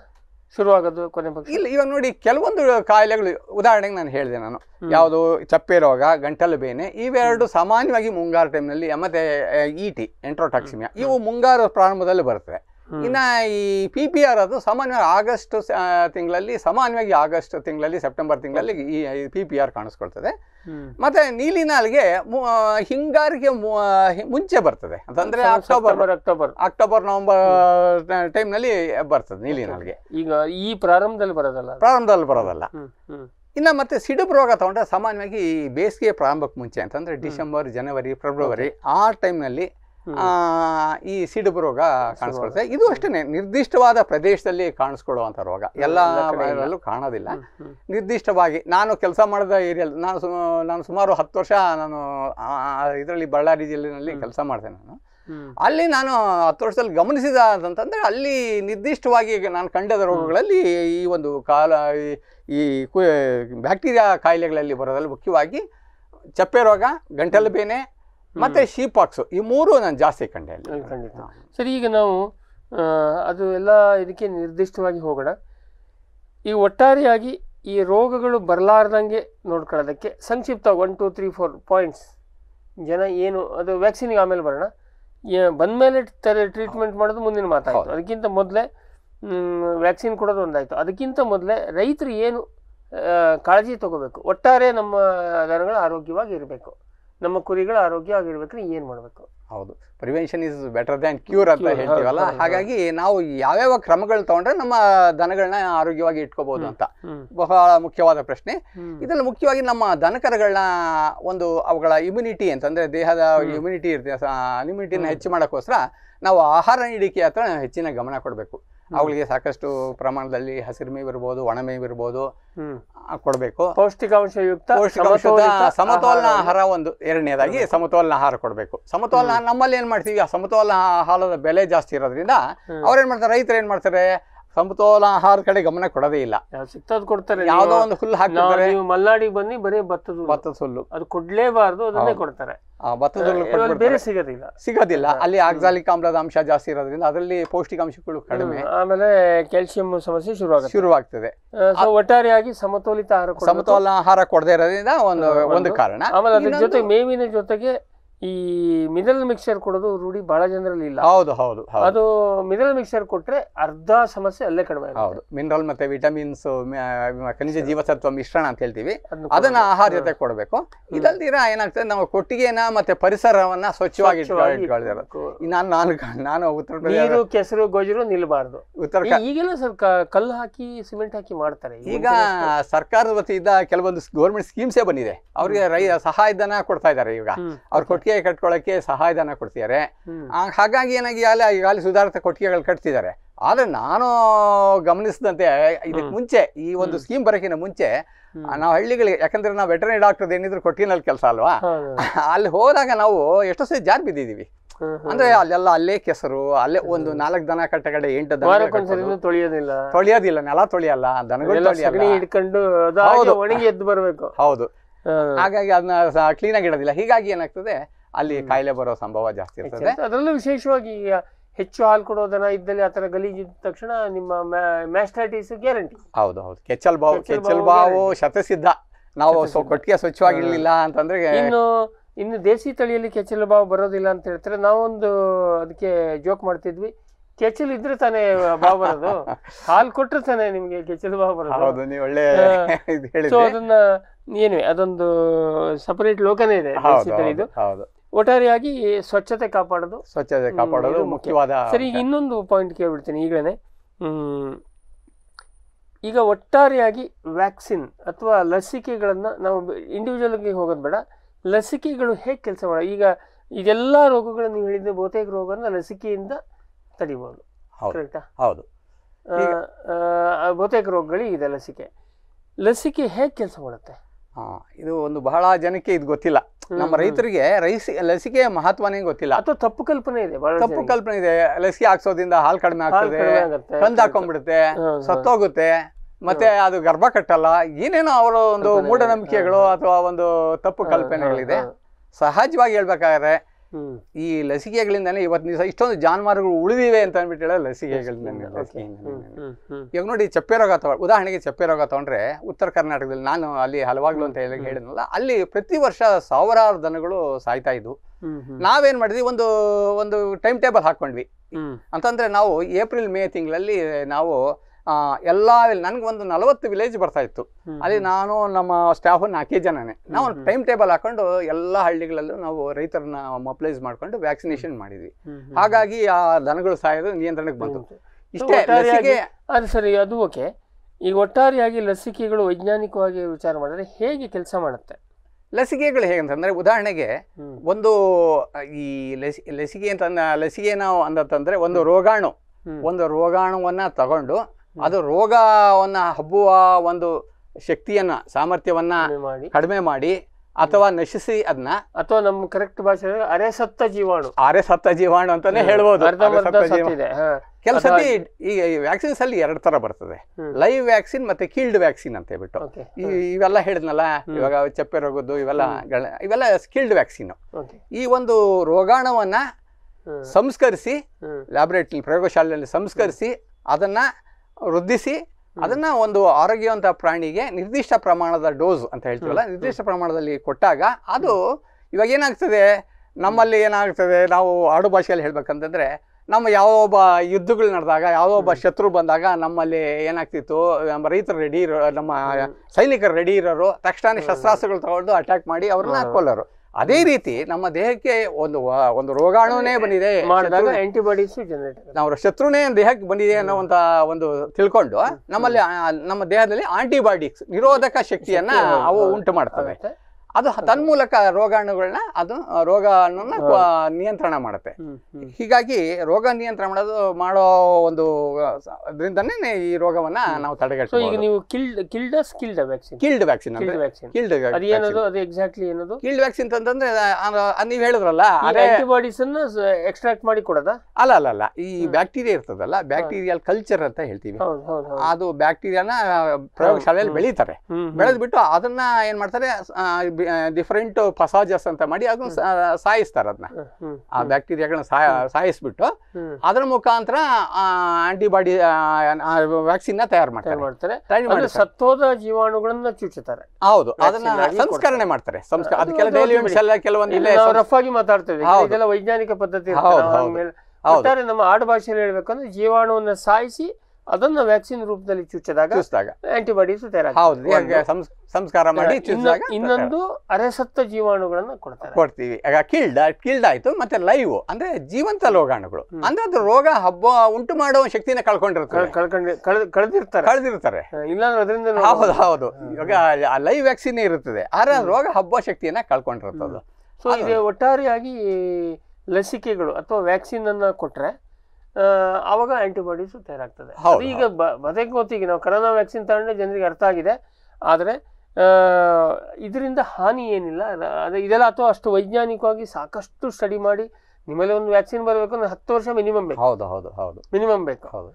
ಶುರುವಾಗೋದು ಕೊನೆ ಇಲ್ಲ ಇವಾಗ ನೋಡಿ ಕೆಲವೊಂದು ಕಾಯಿಲೆಗಳು ಉದಾಹರಣೆಗೆ ನಾನು ಹೇಳಿದೆ ನಾನು ಯಾವುದು ಚಪ್ಪೆ ರೋಗ ಗಂಟಲು ಬೇನೆ ಇವೆರಡು ಸಾಮಾನ್ಯವಾಗಿ ಮುಂಗಾರು ಟೈಮ್ನಲ್ಲಿ ಮತ್ತೆ ಈಟಿ ಎಂಟ್ರೋಟಾಕ್ಸಿಮಿಯಾ e ಇವು ಮುಂಗಾರು ಪ್ರಾರಂಭದಲ್ಲಿ ಬರುತ್ತೆ ಇನ್ನ ಈ ಪಿ ಪಿ ಆರ್ ಅದು ಸಾಮಾನ್ಯವಾಗಿ ಆಗಸ್ಟ್ ತಿಂಗಳಲ್ಲಿ ಸಾಮಾನ್ಯವಾಗಿ ಆಗಸ್ಟ್ ತಿಂಗಳಲ್ಲಿ ಸೆಪ್ಟೆಂಬರ್ ತಿಂಗಳಲ್ಲಿ ಈ ಪಿ ಪಿ ಆರ್ ಕಾಣಿಸ್ಕೊಳ್ತದೆ ಮತ್ತೆ ನೀಲಿನಾಲ್ಗೆ ನಾಲ್ಗೆ ಹಿಂಗಾರಿಗೆ ಮುಂಚೆ ಬರ್ತದೆ ಅಂತಂದ್ರೆ October October October November time ನಲ್ಲಿ ಬರ್ತದೆ ನೀಲಿನಾಲ್ಗೆ ಈಗ ಈ ಪ್ರಾರಂಭದಲ್ಲಿ ಬರೋದಲ್ಲ ಪ್ರಾರಂಭದಲ್ಲಿ ಬರೋದಲ್ಲ ಇನ್ನು ಮತ್ತೆ ಸಿಡುಬು ರೋಗ ತಗೊಂಡ್ರೆ ಸಾಮಾನ್ಯವಾಗಿ ಬೇಸಿಗೆ ಪ್ರಾರಂಭಕ್ಕೆ ಮುಂಚೆ ಅಂತಂದ್ರೆ ಡಿಸೆಂಬರ್ ಜನವರಿ ಫೆಬ್ರವರಿ ಆ ಟೈಮ್ನಲ್ಲಿ ಈ ಸಿಡುಬು ರೋಗ ಕಾಣಿಸ್ಕೊಳ್ತದೆ ಇದು ಅಷ್ಟೇ ನಿರ್ದಿಷ್ಟವಾದ ಪ್ರದೇಶದಲ್ಲಿ ಕಾಣಿಸ್ಕೊಳ್ಳುವಂಥ ರೋಗ ಎಲ್ಲರಲ್ಲೂ ಕಾಣೋದಿಲ್ಲ ನಿರ್ದಿಷ್ಟವಾಗಿ ನಾನು ಕೆಲಸ ಮಾಡಿದ ಏರಿಯಲ್ ನಾನು ನಾನು ಸುಮಾರು ಹತ್ತು ವರ್ಷ ನಾನು ಇದರಲ್ಲಿ ಬಳ್ಳಾರಿ ಜಿಲ್ಲೆಯಲ್ಲಿ ಕೆಲಸ ಮಾಡಿದೆ ನಾನು ಅಲ್ಲಿ ನಾನು ಹತ್ತು ವರ್ಷದಲ್ಲಿ ಗಮನಿಸಿದ ಅಂತಂದರೆ ಅಲ್ಲಿ ನಿರ್ದಿಷ್ಟವಾಗಿ ನಾನು ಕಂಡದ ರೋಗಗಳಲ್ಲಿ ಈ ಒಂದು ಕಾಲ ಈ ಬ್ಯಾಕ್ಟೀರಿಯಾ ಕಾಯಿಲೆಗಳಲ್ಲಿ ಬರೋದ್ರಲ್ಲಿ ಮುಖ್ಯವಾಗಿ ಚಪ್ಪೆ ರೋಗ ಗಂಟಲು ಬೇನೆ ಮತ್ತು ಶೀಪಾಕ್ಸು ಈ ಮೂರು ನಾನು ಜಾಸ್ತಿ ಕಂಡೆ ಖಂಡಿತ ಸರಿ ಈಗ ನಾವು ಅದು ಎಲ್ಲ ಇದಕ್ಕೆ ನಿರ್ದಿಷ್ಟವಾಗಿ ಹೋಗೋಣ ಈ ಒಟ್ಟಾರೆಯಾಗಿ ಈ ರೋಗಗಳು ಬರಲಾರ್ದಂಗೆ ನೋಡ್ಕೊಳ್ಳೋದಕ್ಕೆ ಸಂಕ್ಷಿಪ್ತ one two three four points ಜನ ಏನು ಅದು ವ್ಯಾಕ್ಸಿನ್ಗೆ ಆಮೇಲೆ ಬರೋಣ ಬಂದಮೇಲೆ ತಲೆ ಟ್ರೀಟ್ಮೆಂಟ್ ಮಾಡೋದು ಮುಂದಿನ ಮಾತಾಯಿತು ಅದಕ್ಕಿಂತ ಮೊದಲೇ ವ್ಯಾಕ್ಸಿನ್ ಕೊಡೋದು ಒಂದಾಯಿತು ಅದಕ್ಕಿಂತ ಮೊದಲೇ ರೈತರು ಏನು ಕಾಳಜಿ ತಗೋಬೇಕು ಒಟ್ಟಾರೆ ನಮ್ಮ ದನಗಳು ಆರೋಗ್ಯವಾಗಿ ಇರಬೇಕು ನಮ್ಮ ಕುರಿಗಳು ಆರೋಗ್ಯವಾಗಿರ್ಬೇಕಂದ್ರೆ ಏನು ಮಾಡಬೇಕು ಹೌದು prevention is better than cure ಅಂತ ಹೇಳ್ತೀವಲ್ಲ ಹಾಗಾಗಿ ನಾವು ಯಾವ್ಯಾವ ಕ್ರಮಗಳು ತಗೊಂಡ್ರೆ ನಮ್ಮ ದನಗಳನ್ನ ಆರೋಗ್ಯವಾಗಿ ಇಟ್ಕೋಬಹುದು ಅಂತ ಬಹಳ ಮುಖ್ಯವಾದ ಪ್ರಶ್ನೆ ಇದರಲ್ಲಿ ಮುಖ್ಯವಾಗಿ ನಮ್ಮ ದನಕರಗಳನ್ನ ಒಂದು ಅವುಗಳ ಇಮ್ಯುನಿಟಿ ಅಂತಂದ್ರೆ ದೇಹದ ಇಮ್ಯುನಿಟಿ ಇರ್ತದೆ ಇಮ್ಯುನಿಟಿನ ಹೆಚ್ಚು ಮಾಡೋಕ್ಕೋಸ್ಕರ ನಾವು ಆಹಾರ ನೀಡಿಕೆ ಹತ್ರ ಹೆಚ್ಚಿನ ಗಮನ ಕೊಡಬೇಕು ಅವ್ಳಿಗೆ ಸಾಕಷ್ಟು ಪ್ರಮಾಣದಲ್ಲಿ ಹಸಿರು ಮೇವ್ ಇರ್ಬೋದು ಒಣ ಮೇವು ಇರ್ಬೋದು ಕೊಡಬೇಕು ಪೌಷ್ಟಿಕಾಂಶಯುಕ್ತ ಸಮತೋಲನ ಆಹಾರ ಒಂದು ಎರಡನೇದಾಗಿ ಸಮತೋಲನ ಆಹಾರ ಕೊಡಬೇಕು ಸಮತೋಲನ ನಮ್ಮಲ್ಲಿ ಏನ್ ಮಾಡ್ತೀವಿ ಆ ಸಮತೋಲನ ಆಹಾರದ ಬೆಲೆ ಜಾಸ್ತಿ ಇರೋದ್ರಿಂದ ಅವ್ರೇನ್ ಮಾಡ್ತಾರೆ ರೈತರು ಏನ್ ಮಾಡ್ತಾರೆ ಸಮತೋಲ ಆಹಾರ ಕಡೆ ಗಮನ ಕೊಡೋದೇ ಇಲ್ಲ ಸಿಕ್ತದ್ ಕೊಡ್ತಾರೆ ಯಾವ್ದೋ ಒಂದು ಹುಲ್ಲು ಹಾಕ್ತಾರೆ ಮಲ್ನಾಡಿಗೆ ಬನ್ನಿ ಬರೀ ಭತ್ತದ ಭತ್ತದ ಹುಲ್ಲು ಅದು ಕೊಡ್ಲೇಬಾರದು ಅದನ್ನೇ ಕೊಡ್ತಾರೆ ಬೇರೆ ಸಿಗೋದಿಲ್ಲ ಸಿಗೋದಿಲ್ಲ ಅಲ್ಲಿ ಆಕ್ಸಾಲಿಕ್ ಆಮ್ಲದ ಅಂಶ ಜಾಸ್ತಿ ಇರೋದ್ರಿಂದ ಅದರಲ್ಲಿ ಪೌಷ್ಟಿಕಾಂಶಗಳು ಕಡಿಮೆ ಆಮೇಲೆ ಕ್ಯಾಲ್ಸಿಯಂ ಸಮಸ್ಯೆ ಶುರುವಾಗ ಶುರುವಾಗ್ತದೆ ಒಟ್ಟಾರೆಯಾಗಿ ಸಮತೋಲಿತ ಆಹಾರ ಸಮತೋಲ ಆಹಾರ ಕೊಡದೇ ಇರೋದ್ರಿಂದ ಒಂದು ಒಂದು ಕಾರಣ ಆಮೇಲೆ ಅದ್ರ ಜೊತೆ ಮೇವಿನ ಜೊತೆಗೆ ಈ ಮಿನರಲ್ ಮಿಕ್ಸರ್ ಕೊಡೋದು ರೂಢಿ ಬಹಳ ಜನರಲ್ಲಿ ಇಲ್ಲ ಹೌದು ಹೌದು ಅದು ಮಿನರಲ್ ಮಿಕ್ಸರ್ ಕೊಟ್ರೆ ಅರ್ಧ ಸಮಸ್ಯೆ ಅಲ್ಲೇ ಕಡಿಮೆ ಹೌದು ಮಿನರಲ್ ಮತ್ತೆ ವಿಟಮಿನ್ಸ್ ಖನಿಜ ಜೀವಸತ್ವ ಮಿಶ್ರಣ ಅಂತ ಹೇಳ್ತೀವಿ ಅದನ್ನ ಆಹಾರ ಜೊತೆ ಕೊಡಬೇಕು ಇದಲ್ದಿರ ಏನಾಗ್ತದೆ ನಾವು ಕೊಟ್ಟಿಗೆನ ಮತ್ತೆ ಪರಿಸರವನ್ನ ಸ್ವಚ್ಛವಾಗಿ ನಾನು ನಾನು ನಾನು ಉತ್ತರ ನೀರು ಕೆಸರು ಗೊಜರು ನಿಲ್ಬಾರ್ದು ಉತ್ತರ ಈಗೆಲ್ಲ ಸರ್ ಕಲ್ಲು ಹಾಕಿ ಸಿಮೆಂಟ್ ಹಾಕಿ ಮಾಡ್ತಾರೆ ಈಗ ಸರ್ಕಾರದ ವತಿಯಿಂದ ಕೆಲವೊಂದು ಗೌರ್ಮೆಂಟ್ ಸ್ಕೀಮ್ಸೇ ಬಂದಿದೆ ಅವ್ರಿಗೆ ರೈ ಸಹಾಯಧನ ಕೊಡ್ತಾ ಇದ್ದಾರೆ ಈಗ ಅವ್ರು ಕೊಟ್ಟು ಕೊಟ್ಟಿಗೆ ಕಟ್ಕೊಳ್ಳೋಕ್ಕೆ ಸಹಾಯಧನ ಕೊಡ್ತಿದ್ದಾರೆ ಹಾಗಾಗಿ ಏನಾಗಿ ಅಲ್ಲಿ ಅಲ್ಲಿ ಸುಧಾರಿತ ಕೊಟ್ಟಿಗೆಗಳು ಕಟ್ತಿದ್ದಾರೆ ಆದರೆ ನಾನು ಗಮನಿಸಿದಂತೆ ಇದಕ್ಕೆ ಮುಂಚೆ ಈ ಒಂದು ಸ್ಕೀಮ್ ಬರೋಕ್ಕಿಂತ ಮುಂಚೆ ನಾವು ಹಳ್ಳಿಗಳಿಗೆ ಯಾಕಂದ್ರೆ ನಾವು ವೆಟರ್ನರಿ ಡಾಕ್ಟರ್ ಏನಿದ್ರು ಕೊಟ್ಟಿನಲ್ಲಿ ಕೆಲಸ ಅಲ್ವಾ ಅಲ್ಲಿ ಹೋದಾಗ ನಾವು ಎಷ್ಟೋ ಸತಿ ಜಾರ್ ಬಿದ್ದಿದ್ದೀವಿ ಅಂದ್ರೆ ಅಲ್ಲೆಲ್ಲ ಅಲ್ಲೇ ಕೆಸರು ಅಲ್ಲೇ ಒಂದು ನಾಲ್ಕು ದನ ಕಟ್ಟಗಡೆ ಎಂಟು ದನ ತೊಳೆಯೋದಿಲ್ಲ ತೊಳೆಯೋದಿಲ್ಲ ನೆಲ ತೊಳೆಯಲ್ಲ ದನಗಳು ಹಿಡ್ಕೊಂಡು ಒಣಗಿ ಎದ್ದು ಹೌದು ಹಾಗಾಗಿ ಅದನ್ನ ಕ್ಲೀನ್ ಇಡೋದಿಲ್ಲ ಹೀಗಾಗಿ ಏನಾಗ್ತದೆ ಅಲ್ಲಿ ಕಾಯಿಲೆ ಬರೋ ಸಂಭವ ಜಾಸ್ತಿ ಇರ್ತದೆ ಅದರಲ್ಲೂ ವಿಶೇಷವಾಗಿ ಹೆಚ್ಚು ಹಾಲು ಕೊಡೋ ಇದ್ದಲ್ಲಿ ಆ ಗಲೀಜು ತಕ್ಷಣ ನಿಮ್ಮ ಮ್ಯಾಸ್ಟೈಟಿಸ್ ಗ್ಯಾರಂಟಿ ಹೌದು ಹೌದು ಕೆಚ್ಚಲ್ ಬಾವು ಕೆಚ್ಚಲ್ ಬಾವು ಶತಸಿದ್ಧ ನಾವು ಸೊ ಕೊಟ್ಟಿಗೆ ಸ್ವಚ್ಛವಾಗಿರ್ಲಿಲ್ಲ ಅಂತಂದ್ರೆ ಇನ್ನು ಇನ್ನು ದೇಸಿ ತಳಿಯಲ್ಲಿ ಕೆಚ್ಚಲ್ ಬಾವು ಬರೋದಿಲ್ಲ ಅಂತ ಹೇಳ್ತಾರೆ ನಾವೊಂದು ಅದಕ್ಕೆ ಜೋಕ್ ಮಾಡ್ತಿದ್ವಿ ಕೆಚ್ಚಲು ಇದ್ರೆ ತಾನೆ ಬಾವು ಬರೋದು ಹಾಲು ಕೊಟ್ಟರೆ ತಾನೇ ನಿಮಗೆ ಕೆಚ್ಚಲು ಬಾವು ಬರೋದು ನೀವು ಒಳ್ಳೆ ಸೊ ಅದನ್ನ ಏನಿವೆ ಅದೊಂದು ಸಪರೇಟ್ ಲೋಕನೇ ಇದೆ ದೇಸಿ ತಳಿದು ಒಟ್ಟಾರೆಯಾಗಿ ಸ್ವಚ್ಛತೆ ಕಾಪಾಡೋದು ಸ್ವಚ್ಛತೆ ಕಾಪಾಡೋದು ಮುಖ್ಯವಾದ ಸರಿ ಇನ್ನೊಂದು ಪಾಯಿಂಟ್ ಕೇಳ್ಬಿಡ್ತೀನಿ ಈಗಲೇ ಈಗ ಒಟ್ಟಾರೆಯಾಗಿ ವ್ಯಾಕ್ಸಿನ್ ಅಥವಾ ಲಸಿಕೆಗಳನ್ನು ನಾವು ಇಂಡಿವಿಜುವಲ್ಗೆ ಹೋಗೋದು ಬೇಡ ಲಸಿಕೆಗಳು ಹೇಗೆ ಕೆಲಸ ಮಾಡ ಈಗ ಇದೆಲ್ಲ ರೋಗಗಳನ್ನು ನೀವು ಹೇಳಿದ್ರೆ ಬಹುತೇಕ ರೋಗ ಲಸಿಕೆಯಿಂದ ತಡಿಬೋದು ಹೌದು ಬಹುತೇಕ ರೋಗಗಳಿಗೆ ಇದೆ ಲಸಿಕೆ ಲಸಿಕೆ ಹೇಗೆ ಕೆಲಸ ಮಾಡುತ್ತೆ ಹಾಂ ಇದು ಒಂದು ಬಹಳ ಜನಕ್ಕೆ ಇದು ಗೊತ್ತಿಲ್ಲ ನಮ್ಮ ರೈತರಿಗೆ ರೈಸಿ ಲಸಿಕೆ ಮಹತ್ವನೇ ಗೊತ್ತಿಲ್ಲ ಅಥವಾ ತಪ್ಪು ಕಲ್ಪನೆ ಇದೆ ತಪ್ಪು ಕಲ್ಪನೆ ಇದೆ ಲಸಿಕೆ ಹಾಕ್ಸೋದ್ರಿಂದ ಹಾಲು ಕಡಿಮೆ ಆಗ್ತದೆ ಕಂದು ಹಾಕೊಂಡ್ಬಿಡುತ್ತೆ ಸತ್ತೋಗುತ್ತೆ ಮತ್ತೆ ಅದು ಗರ್ಭ ಕಟ್ಟಲ್ಲ ಏನೇನೋ ಅವರ ಒಂದು ಮೂಢನಂಬಿಕೆಗಳು ಅಥವಾ ಒಂದು ತಪ್ಪು ಕಲ್ಪನೆಗಳಿದೆ ಸಹಜವಾಗಿ ಹೇಳ್ಬೇಕಾದ್ರೆ ಈ ಲಸಿಕೆಗಳಿಂದಾನೆ ಇವತ್ತು ದಿವಸ ಇಷ್ಟೊಂದು ಜಾನುವಾರುಗಳು ಉಳಿದಿವೆ ಅಂತ ಅಂದ್ಬಿಟ್ಟು ಹೇಳ ಲಸಿಕೆಗಳಿಂದ ಇವಾಗ ನೋಡಿ ಚಪ್ಪೆ ರೋಗ ತಗೊ ಉದಾಹರಣೆಗೆ ಚಪ್ಪೆ ರೋಗ ತಗೊಂಡ್ರೆ ಉತ್ತರ ಕರ್ನಾಟಕದಲ್ಲಿ ನಾನು ಅಲ್ಲಿ ಹಲವಾಗ್ಲು ಅಂತ ಹೇಳಿ ಹೇಳಿದ್ನಲ್ಲ ಅಲ್ಲಿ ಪ್ರತಿ ವರ್ಷ ಸಾವಿರಾರು ದನಗಳು ಸಾಯ್ತಾ ಇದ್ವು ನಾವೇನ್ ಮಾಡಿದ್ವಿ ಒಂದು ಒಂದು ಟೈಮ್ ಟೇಬಲ್ ಹಾಕೊಂಡ್ವಿ ಅಂತಂದ್ರೆ ನಾವು ಏಪ್ರಿಲ್ ಮೇ ತಿಂಗಳಲ್ಲಿ ನಾವು ಎಲ್ಲ ನನಗೆ ಒಂದು ನಲವತ್ತು ವಿಲೇಜ್ ಬರ್ತಾ ಇತ್ತು ಅಲ್ಲಿ ನಾನು ನಮ್ಮ ಸ್ಟಾಫ್ ನಾಲ್ಕೇ ಜನನೇ ನಾವು ಟೈಮ್ ಟೇಬಲ್ ಹಾಕೊಂಡು ಎಲ್ಲ ಹಳ್ಳಿಗಳಲ್ಲೂ ನಾವು ರೈತರನ್ನ ಮೊಬಲೈಸ್ ಮಾಡ್ಕೊಂಡು ವ್ಯಾಕ್ಸಿನೇಷನ್ ಮಾಡಿದ್ವಿ ಹಾಗಾಗಿ ಆ ದನಗಳು ಸಾಯೋದು ನಿಯಂತ್ರಣಕ್ಕೆ ಬಂತು ಇಷ್ಟೇ ಅದು ಸರಿ ಅದು ಓಕೆ ಈ ಒಟ್ಟಾರೆಯಾಗಿ ಲಸಿಕೆಗಳು ವೈಜ್ಞಾನಿಕವಾಗಿ ವಿಚಾರ ಮಾಡಿದ್ರೆ ಹೇಗೆ ಕೆಲಸ ಮಾಡುತ್ತೆ ಲಸಿಕೆಗಳು ಹೇಗೆ ಅಂತಂದ್ರೆ ಉದಾಹರಣೆಗೆ ಒಂದು ಈ ಲಸಿ ಲಸಿಕೆ ಅಂತ ಲಸಿಕೆ ನಾವು ಅಂತಂತಂದರೆ ಒಂದು ರೋಗಾಣು ಒಂದು ರೋಗಾಣುವನ್ನ ತಗೊಂಡು ಅದು ರೋಗವನ್ನು ಹಬ್ಬುವ ಒಂದು ಶಕ್ತಿಯನ್ನ ಸಾಮರ್ಥ್ಯವನ್ನ ಕಡಿಮೆ ಮಾಡಿ ಅಥವಾ ನಶಿಸಿ ಅದನ್ನ ಅಥವಾ ನಮ್ಮ ಕರೆಕ್ಟ್ ಭಾಷೆ ಅರೆ ಸತ್ತ ಜೀವಾಣು ಅರೆ ಸತ್ತ ಜೀವಾಣು ಅಂತಾನೆ ಹೇಳ್ಬೋದು ಕೆಲಸ ಈ ವ್ಯಾಕ್ಸಿನ್ಸ್ ಅಲ್ಲಿ ಎರಡು ತರ ಬರ್ತದೆ ಲೈವ್ ವ್ಯಾಕ್ಸಿನ್ ಮತ್ತೆ ಕೀಲ್ಡ್ ವ್ಯಾಕ್ಸಿನ್ ಅಂತ ಹೇಳ್ಬಿಟ್ಟು ಇವೆಲ್ಲ ಹೇಳಿದ್ನಲ್ಲ ಇವಾಗ ಚಪ್ಪೆ ರೋಗದ್ದು ಇವೆಲ್ಲ ಇವೆಲ್ಲ ಸ್ಕಿಲ್ಡ್ ವ್ಯಾಕ್ಸಿನ್ ಈ ಒಂದು ರೋಗಾಣವನ್ನ ಸಂಸ್ಕರಿಸಿ ಲ್ಯಾಬೊರೇಟರಿ ಪ್ರಯೋಗಶಾಲೆಯಲ್ಲಿ ಸಂಸ್ಕರಿಸಿ ಅದನ್ನ ವೃದ್ಧಿಸಿ ಅದನ್ನು ಒಂದು ಆರೋಗ್ಯವಂತ ಪ್ರಾಣಿಗೆ ನಿರ್ದಿಷ್ಟ ಪ್ರಮಾಣದ ಡೋಸ್ ಅಂತ ಹೇಳ್ತೀವಲ್ಲ ನಿರ್ದಿಷ್ಟ ಪ್ರಮಾಣದಲ್ಲಿ ಕೊಟ್ಟಾಗ ಅದು ಇವಾಗ ಏನಾಗ್ತದೆ ನಮ್ಮಲ್ಲಿ ಏನಾಗ್ತದೆ ನಾವು ಆಡು ಭಾಷೆಯಲ್ಲಿ ಹೇಳ್ಬೇಕಂತಂದರೆ ನಮ್ಮ ಯಾವ ಒಬ್ಬ ಯುದ್ಧಗಳು ನಡೆದಾಗ ಯಾವ ಒಬ್ಬ ಶತ್ರು ಬಂದಾಗ ನಮ್ಮಲ್ಲಿ ಏನಾಗ್ತಿತ್ತು ನಮ್ಮ ರೈತರು ರೆಡಿ ಇರೋ ನಮ್ಮ ಸೈನಿಕರು ರೆಡಿ ಇರೋರು ತಕ್ಷಣ ಶಸ್ತ್ರಾಸ್ತ್ರಗಳು ತಗೊಂಡು ಅಟ್ಯಾಕ್ ಮಾಡಿ ಅವ್ರನ್ನ ಹಾಕ್ಕೊಲ್ಲರು ಅದೇ ರೀತಿ ನಮ್ಮ ದೇಹಕ್ಕೆ ಒಂದು ಒಂದು ರೋಗಾಣುನೇ ಬಂದಿದೆ ಮಾಡಿದಾಗ ಆಂಟಿಬಾಡೀಸ್ ಜನರೇಟ್ ನಾವು ಶತ್ರುನೇ ದೇಹಕ್ಕೆ ಬಂದಿದೆ ಅನ್ನೋ ಒಂದು ತಿಳ್ಕೊಂಡು ನಮ್ಮಲ್ಲಿ ನಮ್ಮ ದೇಹದಲ್ಲಿ ಆಂಟಿಬಯೋಡಿಕ್ಸ್ ನಿರೋಧಕ ಶಕ್ತಿಯನ್ನ ಅವು ಉಂಟು ಮಾಡ್ತವೆ ಅದು ತನ್ಮೂಲಕ ರೋಗಾಣುಗಳನ್ನ ಅದು ರೋಗಾಣುನ ನಿಯಂತ್ರಣ ಮಾಡುತ್ತೆ ಹೀಗಾಗಿ ರೋಗ ನಿಯಂತ್ರಣ ಮಾಡೋದು ಮಾಡೋ ಒಂದು ಅದರಿಂದನೇ ಈ ರೋಗವನ್ನ ನಾವು ತಡೆಗಟ್ಟಬಹುದು ನೀವು ಕಿಲ್ಡ್ ಕಿಲ್ಡಸ್ killed vaccine killed vaccine killed vaccine killed ಅದು ಏನದು ಅದು ಎಕ್ಸಾಕ್ಟ್ಲಿ ಏನದು ಕಿಲ್ಡ್ ವ್ಯಾಕ್ಸಿನ್ ಅಂತಂದ್ರೆ ನೀವು ಹೇಳಿದ್ರಲ್ಲ ಅದೇ ಆಂಟಿಬಾಡೀಸ್ ಅನ್ನು ಎಕ್ಸ್ಟ್ರಾಕ್ಟ್ ಮಾಡಿ ಕೊಡೋದ ಅಲ್ಲ ಅಲ್ಲ ಅಲ್ಲ ಈ ಬ್ಯಾಕ್ಟೀರಿಯಾ ಇರ್ತದಲ್ಲ ಬ್ಯಾಕ್ಟೀರಿಯಲ್ ಕಲ್ಚರ್ ಅಂತ ಹೇಳ್ತೀವಿ ಅದು ಬ್ಯಾಕ್ಟೀರಿಯಾನ ಪ್ರಯೋಗಶಾಲೆಯಲ್ಲಿ ಬೆಳೀತಾರೆ ಬೆಳೆದ್ಬಿಟ್ಟು ಅದನ್ನ ಏನ್ ಮಾಡ್ತಾರೆ ಡಿಫ್ರೆಂಟ್ ಪಸಾಜಸ್ ಅಂತ ಮಾಡಿ ಅದನ್ನ ಸಾಯಿಸ್ತಾರೆ ಅದನ್ನ ಆ ಬ್ಯಾಕ್ಟೀರಿಯಾಗಳನ್ನ ಸಾಯಿಸ್ಬಿಟ್ಟು ಅದರ ಮುಖಾಂತರ ಆಂಟಿಬಾಡಿ ವ್ಯಾಕ್ಸಿನ್ ನ ತಯಾರು ಮಾಡ್ತಾರೆ ಸತ್ತೋದ ಜೀವಾಣುಗಳನ್ನ ಚುಚ್ಚುತ್ತಾರೆ ಹೌದು ಅದನ್ನ ಸಂಸ್ಕರಣೆ ಮಾಡ್ತಾರೆ ಸಂಸ್ಕ ಅದಕ್ಕೆಲ್ಲ ಡೈಲಿ ಕೆಲವೊಂದು ರಫ್ ಮಾತಾಡ್ತೇವೆ ಇದೆಲ್ಲ ವೈಜ್ಞಾನಿಕ ಪದ್ಧತಿ ನಮ್ಮ ಆಡು ಭಾಷೆಯಲ್ಲಿ ಹೇಳ್ಬೇಕಂದ್ರೆ ಜೀವಾಣುವನ್ನ ಸಾಯಿಸಿ ಅದನ್ನ ವ್ಯಾಕ್ಸಿನ್ ರೂಪದಲ್ಲಿ ಚುಚ್ಚಿದಾಗ ಆಂಟಿಬಾಡೀಸ್ ಹೌದು ಸಂಸ್ಕಾರ ಮಾಡಿ ಇನ್ನೊಂದು ಅರೆಸತ್ತ ಜೀವಾಣುಗಳನ್ನ ಕೊಡ್ತಾರೆ ಕೊಡ್ತೀವಿ ಆಗ ಕಿಲ್ಡ್ ಕಿಲ್ಡ್ ಆಯ್ತು ಮತ್ತೆ ಲೈವ್ ಅಂದ್ರೆ ಜೀವಂತ ರೋಗಾಣುಗಳು ಅಂದ್ರೆ ಅದು ರೋಗ ಹಬ್ಬ ಉಂಟು ಮಾಡುವ ಶಕ್ತಿನ ಕಳ್ಕೊಂಡಿರ್ತಾರೆ ಕಳೆದಿರ್ತಾರೆ ಕಳೆದಿರ್ತಾರೆ ಇಲ್ಲಾಂದ್ರೆ ಅದರಿಂದ ಹೌದು ಹೌದು ಇವಾಗ ಲೈವ್ ವ್ಯಾಕ್ಸಿನ್ ಇರುತ್ತದೆ ಆದ್ರೆ ರೋಗ ಹಬ್ಬ ಶಕ್ತಿಯನ್ನ ಕಳ್ಕೊಂಡಿರ್ತದೆ ಸೊ ಇದು ಒಟ್ಟಾರೆಯಾಗಿ ಲಸಿಕೆಗಳು ಅಥವಾ ವ್ಯಾಕ್ಸಿನ್ ಅನ್ನ ಕೊಟ್ರೆ ಆವಾಗ ಆಂಟಿಬಾಡೀಸ್ ತಯಾರಾಗ್ತದೆ ಈಗ ಬದಕೋತಿಗೆ ನಾವು ಕರೋನಾ ವ್ಯಾಕ್ಸಿನ್ ತಗೊಂಡ್ರೆ ಜನರಿಗೆ ಅರ್ಥ ಆಗಿದೆ ಆದರೆ ಇದರಿಂದ ಹಾನಿ ಏನಿಲ್ಲ ಅದೇ ಇದೆಲ್ಲ ಅಥವಾ ಅಷ್ಟು ವೈಜ್ಞಾನಿಕವಾಗಿ ಸಾಕಷ್ಟು ಸ್ಟಡಿ ಮಾಡಿ ನಿಮ್ಮಲ್ಲಿ ಒಂದು ವ್ಯಾಕ್ಸಿನ್ ಬರಬೇಕು ಅಂದ್ರೆ ಹತ್ತು ವರ್ಷ ಮಿನಿಮಮ್ ಬೇಕು ಹೌದು ಹೌದು ಹೌದು ಮಿನಿಮಮ್ ಬೇಕು ಹೌದು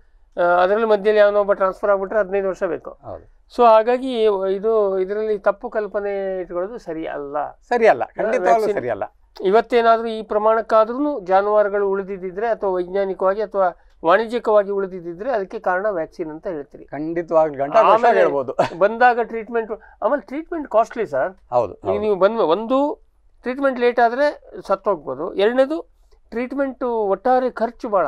ಅದರಲ್ಲಿ ಮಧ್ಯದಲ್ಲಿ ಯಾವನೊಬ್ಬ ಟ್ರಾನ್ಸ್ಫರ್ ಆಗ್ಬಿಟ್ರೆ ಹದಿನೈದು ವರ್ಷ ಬೇಕು ಹೌದು ಸೊ ಹಾಗಾಗಿ ಇದು ಇದರಲ್ಲಿ ತಪ್ಪು ಕಲ್ಪನೆ ಇಟ್ಕೊಳ್ಳೋದು ಸರಿ ಅಲ್ಲ ಸರಿ ಅಲ್ಲ ಖಂಡಿತವಾಗ್ಲೂ ಸರಿ ಅಲ್ಲ ಇವತ್ತೇನಾದರೂ ಈ ಪ್ರಮಾಣಕ್ಕಾದ್ರೂ ಜಾನುವಾರುಗಳು ಉಳಿದಿದ್ದಿದ್ರೆ ಅಥವಾ ವೈಜ್ಞಾನಿಕವಾಗಿ ಅಥವಾ ವಾಣಿಜ್ಯಿಕವಾಗಿ ಉಳಿದಿದ್ದಿದ್ರೆ ಅದಕ್ಕೆ ಕಾರಣ ವ್ಯಾಕ್ಸಿನ್ ಅಂತ ಹೇಳ್ತೀರಿ ಖಂಡಿತವಾಗಿ ಹೇಳ್ಬೋದು ಬಂದಾಗ ಟ್ರೀಟ್ಮೆಂಟ್ ಆಮೇಲೆ ಟ್ರೀಟ್ಮೆಂಟ್ ಕಾಸ್ಟ್ಲಿ ಸರ್ ಹೌದು ಈಗ ನೀವು ಬಂದ ಒಂದು ಟ್ರೀಟ್ಮೆಂಟ್ ಲೇಟ್ ಆದರೆ ಸತ್ತೋಗ್ಬೋದು ಎರಡನೇದು ಟ್ರೀಟ್ಮೆಂಟು ಒಟ್ಟಾರೆ ಖರ್ಚು ಭಾಳ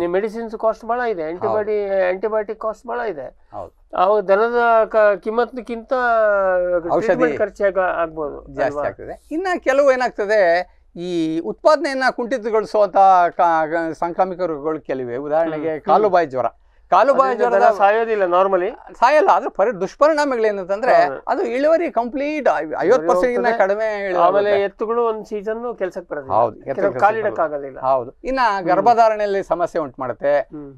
ನಿಮ್ಮ ಮೆಡಿಸಿನ್ಸ್ ಕಾಸ್ಟ್ ಬಹಳ ಇದೆ ಆಂಟಿಬಯೋಟಿ ಆಂಟಿಬಯೋಟಿಕ್ ಕಾಸ್ಟ್ ಬಹಳ ಇದೆ ಅವು ದನದ ಕಿಮ್ಮತ್ಕಿಂತ ಔಷಧಿ ಖರ್ಚಾಗ ಆಗ್ಬೋದು ಜಾಸ್ತಿ ಆಗ್ತದೆ ಇನ್ನು ಕೆಲವು ಏನಾಗ್ತದೆ ಈ ಉತ್ಪಾದನೆಯನ್ನ ಕುಂಠಿತಗೊಳಿಸುವಂತಹ ಸಾಂಕ್ರಾಮಿಕ ರೋಗಗಳು ಕೆಲವೇ ಉದಾಹರಣೆಗೆ ಕಾಲುಬಾಯಿ ಜ್ವರ ಕಾಲು ಬಾಯಿ ಜ್ವರ ಸಾಯೋದಿಲ್ಲ ನಾರ್ಮಲಿ ಸಾಯಲ್ಲ ಆದ್ರೆ ಪರಿ ಏನಂತಂದ್ರೆ ಅದು ಇಳುವರಿ ಕಂಪ್ಲೀಟ್ ಐವತ್ತು ಪರ್ಸೆಂಟ್ ಕಡಿಮೆ ಆಮೇಲೆ ಎತ್ತುಗಳು ಒಂದು ಸೀಸನ್ ಕೆಲಸಕ್ಕೆ ಬರುತ್ತೆ ಹೌದು ಕಾಲಿಡಕ್ಕಾಗೋದಿಲ್ಲ ಹೌದು ಇನ್ನ ಗರ್ಭಧಾರಣೆಯಲ್ಲಿ ಸಮಸ್ಯೆ ಉಂಟು ಮಾಡುತ್ತೆ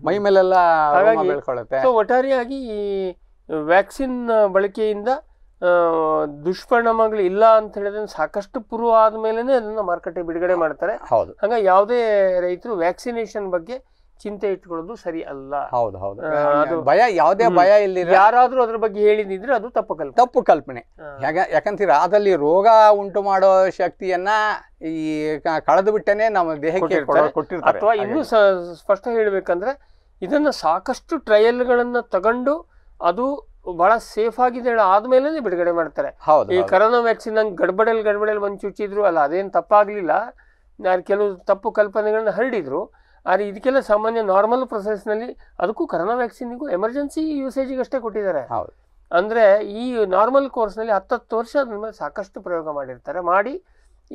ಮೈ ಮೇಲೆಲ್ಲ ಬೆಳ್ಕೊಳ್ಳುತ್ತೆ ಒಟ್ಟಾರೆಯಾಗಿ ಈ ವ್ಯಾಕ್ಸಿನ್ ಬಳಕೆಯಿಂದ ದುಷ್ಪರಿಣಾಮಗಳು ಇಲ್ಲ ಅಂತ ಹೇಳಿದ್ರೆ ಸಾಕಷ್ಟು ಪೂರ್ವ ಆದ್ಮೇಲೆ ಅದನ್ನ ಮಾರುಕಟ್ಟೆ ಬಿಡುಗಡೆ ಮಾಡ್ತಾರೆ ಹೌದು ಹಂಗ ಯಾವುದೇ ರೈತರು ವ್ಯಾಕ್ಸಿನೇಷನ್ ಬಗ್ಗೆ ಚಿಂತೆ ಇಟ್ಕೊಳ್ಳೋದು ಸರಿ ಅಲ್ಲ ಹೌದು ಹೌದು ಭಯ ಯಾವುದೇ ಭಯ ಇಲ್ಲ ಯಾರಾದ್ರೂ ಅದ್ರ ಬಗ್ಗೆ ಹೇಳಿದ್ರೆ ಅದು ತಪ್ಪು ಕಲ್ಪನೆ ತಪ್ಪು ಕಲ್ಪನೆ ಯಾಕಂತೀರ ಅದಲ್ಲಿ ರೋಗ ಉಂಟು ಮಾಡೋ ಶಕ್ತಿಯನ್ನ ಈ ಕಳೆದು ಬಿಟ್ಟೇನೆ ನಮ್ಮ ದೇಹಕ್ಕೆ ಕೊಟ್ಟಿರ್ತಾರೆ ಅಥವಾ ಇನ್ನೂ ಸ್ಪಷ್ಟ ಹೇಳಬೇಕಂದ್ರೆ ಇದನ್ನ ಸಾಕಷ್ಟು ಟ್ರಯಲ್ಗಳನ್ನ ತಗೊಂಡು ಅದು ಬಹಳ ಸೇಫ್ ಆಗಿದೆ ಆದ್ಮೇಲೆ ಬಿಡುಗಡೆ ಮಾಡ್ತಾರೆ ಈ ಕರೋನಾ ವ್ಯಾಕ್ಸಿನ್ ನಂಗೆ ಗಡ್ಬಡಲ್ ಗಡ್ಬಡಲ್ ಬಂದು ಚುಚ್ಚಿದ್ರು ಅಲ್ಲ ಅದೇನು ತಪ್ಪಾಗ್ಲಿಲ್ಲ ಕೆಲವು ತಪ್ಪು ಕಲ್ಪನೆಗಳನ್ನ ಹರಡಿದ್ರು ಆದರೆ ಇದಕ್ಕೆಲ್ಲ ಸಾಮಾನ್ಯ ನಾರ್ಮಲ್ ಪ್ರೊಸೆಸ್ನಲ್ಲಿ ಅದಕ್ಕೂ ಕರೋನಾ ವ್ಯಾಕ್ಸಿನಿಗೂ ಎಮರ್ಜೆನ್ಸಿ ಯೂಸೇಜಿಗಷ್ಟೇ ಕೊಟ್ಟಿದ್ದಾರೆ ಹೌದು ಅಂದರೆ ಈ ನಾರ್ಮಲ್ ಕೋರ್ಸ್ನಲ್ಲಿ ಹತ್ತತ್ತು ವರ್ಷ ಅದ್ರ ಮೇಲೆ ಸಾಕಷ್ಟು ಪ್ರಯೋಗ ಮಾಡಿರ್ತಾರೆ ಮಾಡಿ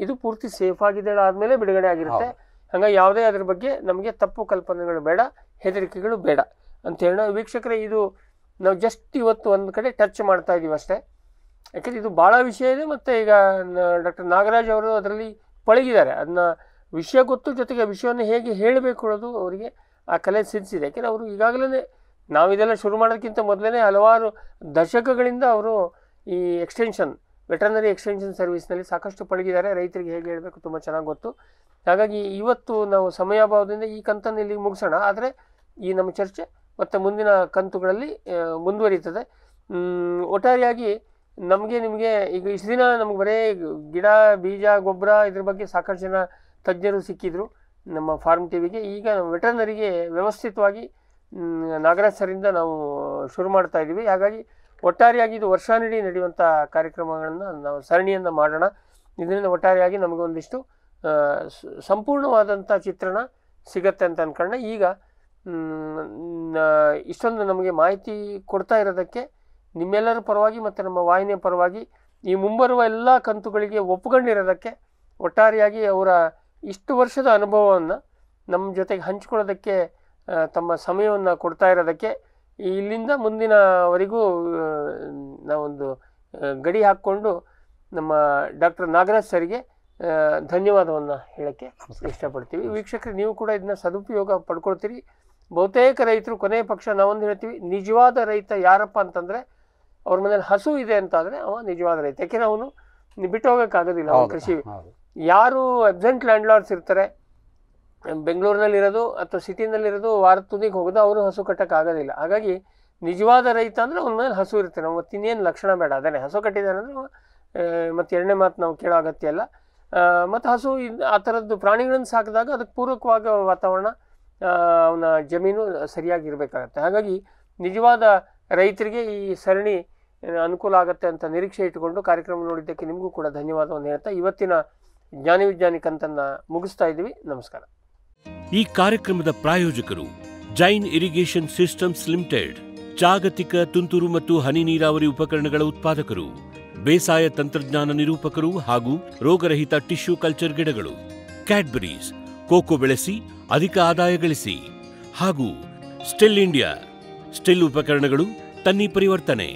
ಇದು ಪೂರ್ತಿ ಸೇಫ್ ಆಗಿದೆ ಆದಮೇಲೆ ಬಿಡುಗಡೆ ಆಗಿರುತ್ತೆ ಹಂಗಾಗಿ ಯಾವುದೇ ಅದ್ರ ಬಗ್ಗೆ ನಮಗೆ ತಪ್ಪು ಕಲ್ಪನೆಗಳು ಬೇಡ ಹೆದರಿಕೆಗಳು ಬೇಡ ಅಂತ ಹೇಳೋಣ ವೀಕ್ಷಕರೇ ಇದು ನಾವು ಜಸ್ಟ್ ಇವತ್ತು ಒಂದು ಕಡೆ ಟಚ್ ಮಾಡ್ತಾ ಇದ್ದೀವಿ ಅಷ್ಟೇ ಯಾಕೆಂದರೆ ಇದು ಭಾಳ ವಿಷಯ ಇದೆ ಮತ್ತು ಈಗ ಡಾಕ್ಟರ್ ನಾಗರಾಜ್ ಅವರು ಅದರಲ್ಲಿ ಪಳಗಿದ್ದಾರೆ ಅದನ್ನ ವಿಷಯ ಗೊತ್ತು ಜೊತೆಗೆ ವಿಷಯವನ್ನು ಹೇಗೆ ಹೇಳಬೇಕು ಅನ್ನೋದು ಅವರಿಗೆ ಆ ಕಲೆ ಸಿದ್ಧಿಸಿದೆ ಯಾಕೆಂದರೆ ಅವರು ಈಗಾಗಲೇ ನಾವು ಇದೆಲ್ಲ ಶುರು ಮಾಡೋದಕ್ಕಿಂತ ಮೊದಲೇ ಹಲವಾರು ದಶಕಗಳಿಂದ ಅವರು ಈ ಎಕ್ಸ್ಟೆನ್ಷನ್ ವೆಟರ್ನರಿ ಎಕ್ಸ್ಟೆನ್ಷನ್ ಸರ್ವಿಸ್ನಲ್ಲಿ ಸಾಕಷ್ಟು ಪಳಗಿದ್ದಾರೆ ರೈತರಿಗೆ ಹೇಗೆ ಹೇಳಬೇಕು ತುಂಬ ಚೆನ್ನಾಗಿ ಗೊತ್ತು ಹಾಗಾಗಿ ಇವತ್ತು ನಾವು ಸಮಯಾಭಾವದಿಂದ ಈ ಕಂತನ್ನು ಇಲ್ಲಿ ಮುಗಿಸೋಣ ಆದರೆ ಈ ನಮ್ಮ ಚರ್ಚೆ ಮತ್ತು ಮುಂದಿನ ಕಂತುಗಳಲ್ಲಿ ಮುಂದುವರಿಯುತ್ತದೆ ಒಟ್ಟಾರೆಯಾಗಿ ನಮಗೆ ನಿಮಗೆ ಈಗ ಇಷ್ಟು ದಿನ ನಮ್ಗೆ ಬರೀ ಗಿಡ ಬೀಜ ಗೊಬ್ಬರ ಇದ್ರ ಬಗ್ಗೆ ಸಾಕಷ್ಟು ಜನ ತಜ್ಞರು ಸಿಕ್ಕಿದ್ರು ನಮ್ಮ ಫಾರ್ಮ್ ಟಿವಿಗೆ ಈಗ ವೆಟರ್ನರಿಗೆ ವ್ಯವಸ್ಥಿತವಾಗಿ ನಾಗರಾಜ್ ಸರಿಂದ ನಾವು ಶುರು ಮಾಡ್ತಾ ಇದ್ದೀವಿ ಹಾಗಾಗಿ ಒಟ್ಟಾರೆಯಾಗಿ ಇದು ವರ್ಷಾನಿಡೀ ನಡೆಯುವಂಥ ಕಾರ್ಯಕ್ರಮಗಳನ್ನು ನಾವು ಸರಣಿಯನ್ನು ಮಾಡೋಣ ಇದರಿಂದ ಒಟ್ಟಾರೆಯಾಗಿ ನಮಗೆ ಒಂದಿಷ್ಟು ಸಂಪೂರ್ಣವಾದಂಥ ಚಿತ್ರಣ ಸಿಗತ್ತೆ ಅಂತ ಅಂದ್ಕೊಂಡೆ ಈಗ ಇಷ್ಟೊಂದು ನಮಗೆ ಮಾಹಿತಿ ಕೊಡ್ತಾ ಇರೋದಕ್ಕೆ ನಿಮ್ಮೆಲ್ಲರ ಪರವಾಗಿ ಮತ್ತು ನಮ್ಮ ವಾಹಿನಿಯ ಪರವಾಗಿ ಈ ಮುಂಬರುವ ಎಲ್ಲ ಕಂತುಗಳಿಗೆ ಒಪ್ಕೊಂಡಿರೋದಕ್ಕೆ ಒಟ್ಟಾರೆಯಾಗಿ ಅವರ ಇಷ್ಟು ವರ್ಷದ ಅನುಭವವನ್ನು ನಮ್ಮ ಜೊತೆಗೆ ಹಂಚ್ಕೊಳ್ಳೋದಕ್ಕೆ ತಮ್ಮ ಸಮಯವನ್ನು ಕೊಡ್ತಾ ಇರೋದಕ್ಕೆ ಇಲ್ಲಿಂದ ಮುಂದಿನವರೆಗೂ ನಾವೊಂದು ಗಡಿ ಹಾಕ್ಕೊಂಡು ನಮ್ಮ ಡಾಕ್ಟರ್ ನಾಗರಾಜ್ ಸರ್ಗೆ ಧನ್ಯವಾದವನ್ನು ಹೇಳೋಕ್ಕೆ ಇಷ್ಟಪಡ್ತೀವಿ ವೀಕ್ಷಕರು ನೀವು ಕೂಡ ಇದನ್ನ ಸದುಪಯೋಗ ಪಡ್ಕೊಳ್ತೀರಿ ಬಹುತೇಕ ರೈತರು ಕೊನೆಯ ಪಕ್ಷ ನಾವೊಂದು ಹೇಳ್ತೀವಿ ನಿಜವಾದ ರೈತ ಯಾರಪ್ಪ ಅಂತಂದರೆ ಅವ್ರ ಮನೇಲಿ ಹಸು ಇದೆ ಅಂತಾದರೆ ಅವ ನಿಜವಾದ ರೈತ ಯಾಕೆಂದ್ರೆ ಅವನು ಬಿಟ್ಟು ಹೋಗೋಕ್ಕಾಗೋದಿಲ್ಲ ಕೃಷಿ ಯಾರು ಅಬ್ಸೆಂಟ್ ಲ್ಯಾಂಡ್ಲಾರ್ಡ್ಸ್ ಇರ್ತಾರೆ ಬೆಂಗಳೂರಿನಲ್ಲಿರೋದು ಅಥವಾ ಸಿಟಿನಲ್ಲಿರೋದು ವಾರ ತುದಿಗೆ ಹೋಗೋದು ಅವರು ಹಸು ಕಟ್ಟೋಕ್ಕಾಗೋದಿಲ್ಲ ಹಾಗಾಗಿ ನಿಜವಾದ ರೈತ ಅಂದರೆ ಅವ್ನ ಮೇಲೆ ಹಸು ಇರುತ್ತೆ ನಾವು ಮತ್ತಿನ್ನೇನು ಲಕ್ಷಣ ಬೇಡ ಅದನ್ನೇ ಹಸು ಕಟ್ಟಿದ್ದಾನೆ ಅಂದರೆ ಮತ್ತು ಎರಡನೇ ಮಾತು ನಾವು ಕೇಳೋ ಅಗತ್ಯ ಅಲ್ಲ ಮತ್ತು ಹಸು ಆ ಥರದ್ದು ಪ್ರಾಣಿಗಳನ್ನು ಸಾಕಿದಾಗ ಅದಕ್ಕೆ ಪೂರಕವಾದ ವಾತಾವರಣ ಅವನ ಜಮೀನು ಸರಿಯಾಗಿರಬೇಕಾಗತ್ತೆ ಹಾಗಾಗಿ ನಿಜವಾದ ರೈತರಿಗೆ ಈ ಸರಣಿ ಅನುಕೂಲ ಆಗುತ್ತೆ ಅಂತ ನಿರೀಕ್ಷೆ ಇಟ್ಟುಕೊಂಡು ಕಾರ್ಯಕ್ರಮ ನೋಡಿದ್ದಕ್ಕೆ ನಿಮಗೂ ಕೂಡ ಧನ್ಯವಾದವನ್ನು ಹೇಳ್ತಾ ಇವತ್ತಿನ ಜ್ಞಾನಿ ವಿಜ್ಞಾನಿ ಕಂತನ್ನ ಮುಗಿಸ್ತಾ ಇದ್ದೀವಿ ನಮಸ್ಕಾರ ಈ ಕಾರ್ಯಕ್ರಮದ ಪ್ರಾಯೋಜಕರು ಜೈನ್ ಇರಿಗೇಷನ್ ಸಿಸ್ಟಮ್ಸ್ ಲಿಮಿಟೆಡ್ ಜಾಗತಿಕ ತುಂತುರು ಮತ್ತು ಹನಿ ನೀರಾವರಿ ಉಪಕರಣಗಳ ಉತ್ಪಾದಕರು ಬೇಸಾಯ ತಂತ್ರಜ್ಞಾನ ನಿರೂಪಕರು ಹಾಗೂ ರೋಗರಹಿತ ಟಿಶ್ಯೂ ಕಲ್ಚರ್ ಗಿಡಗಳು ಕ್ಯಾಡ್ಬರೀಸ್ ಕೋಕೋ ಬೆಳೆಸಿ ಅಧಿಕ ಆದಾಯ ಗಳಿಸಿ ಹಾಗೂ ಸ್ಟಿಲ್ ಇಂಡಿಯಾ ಸ್ಟಿಲ್ ಉಪಕರಣಗಳು ತನ್ನಿ ಪರಿವರ್ತನೆ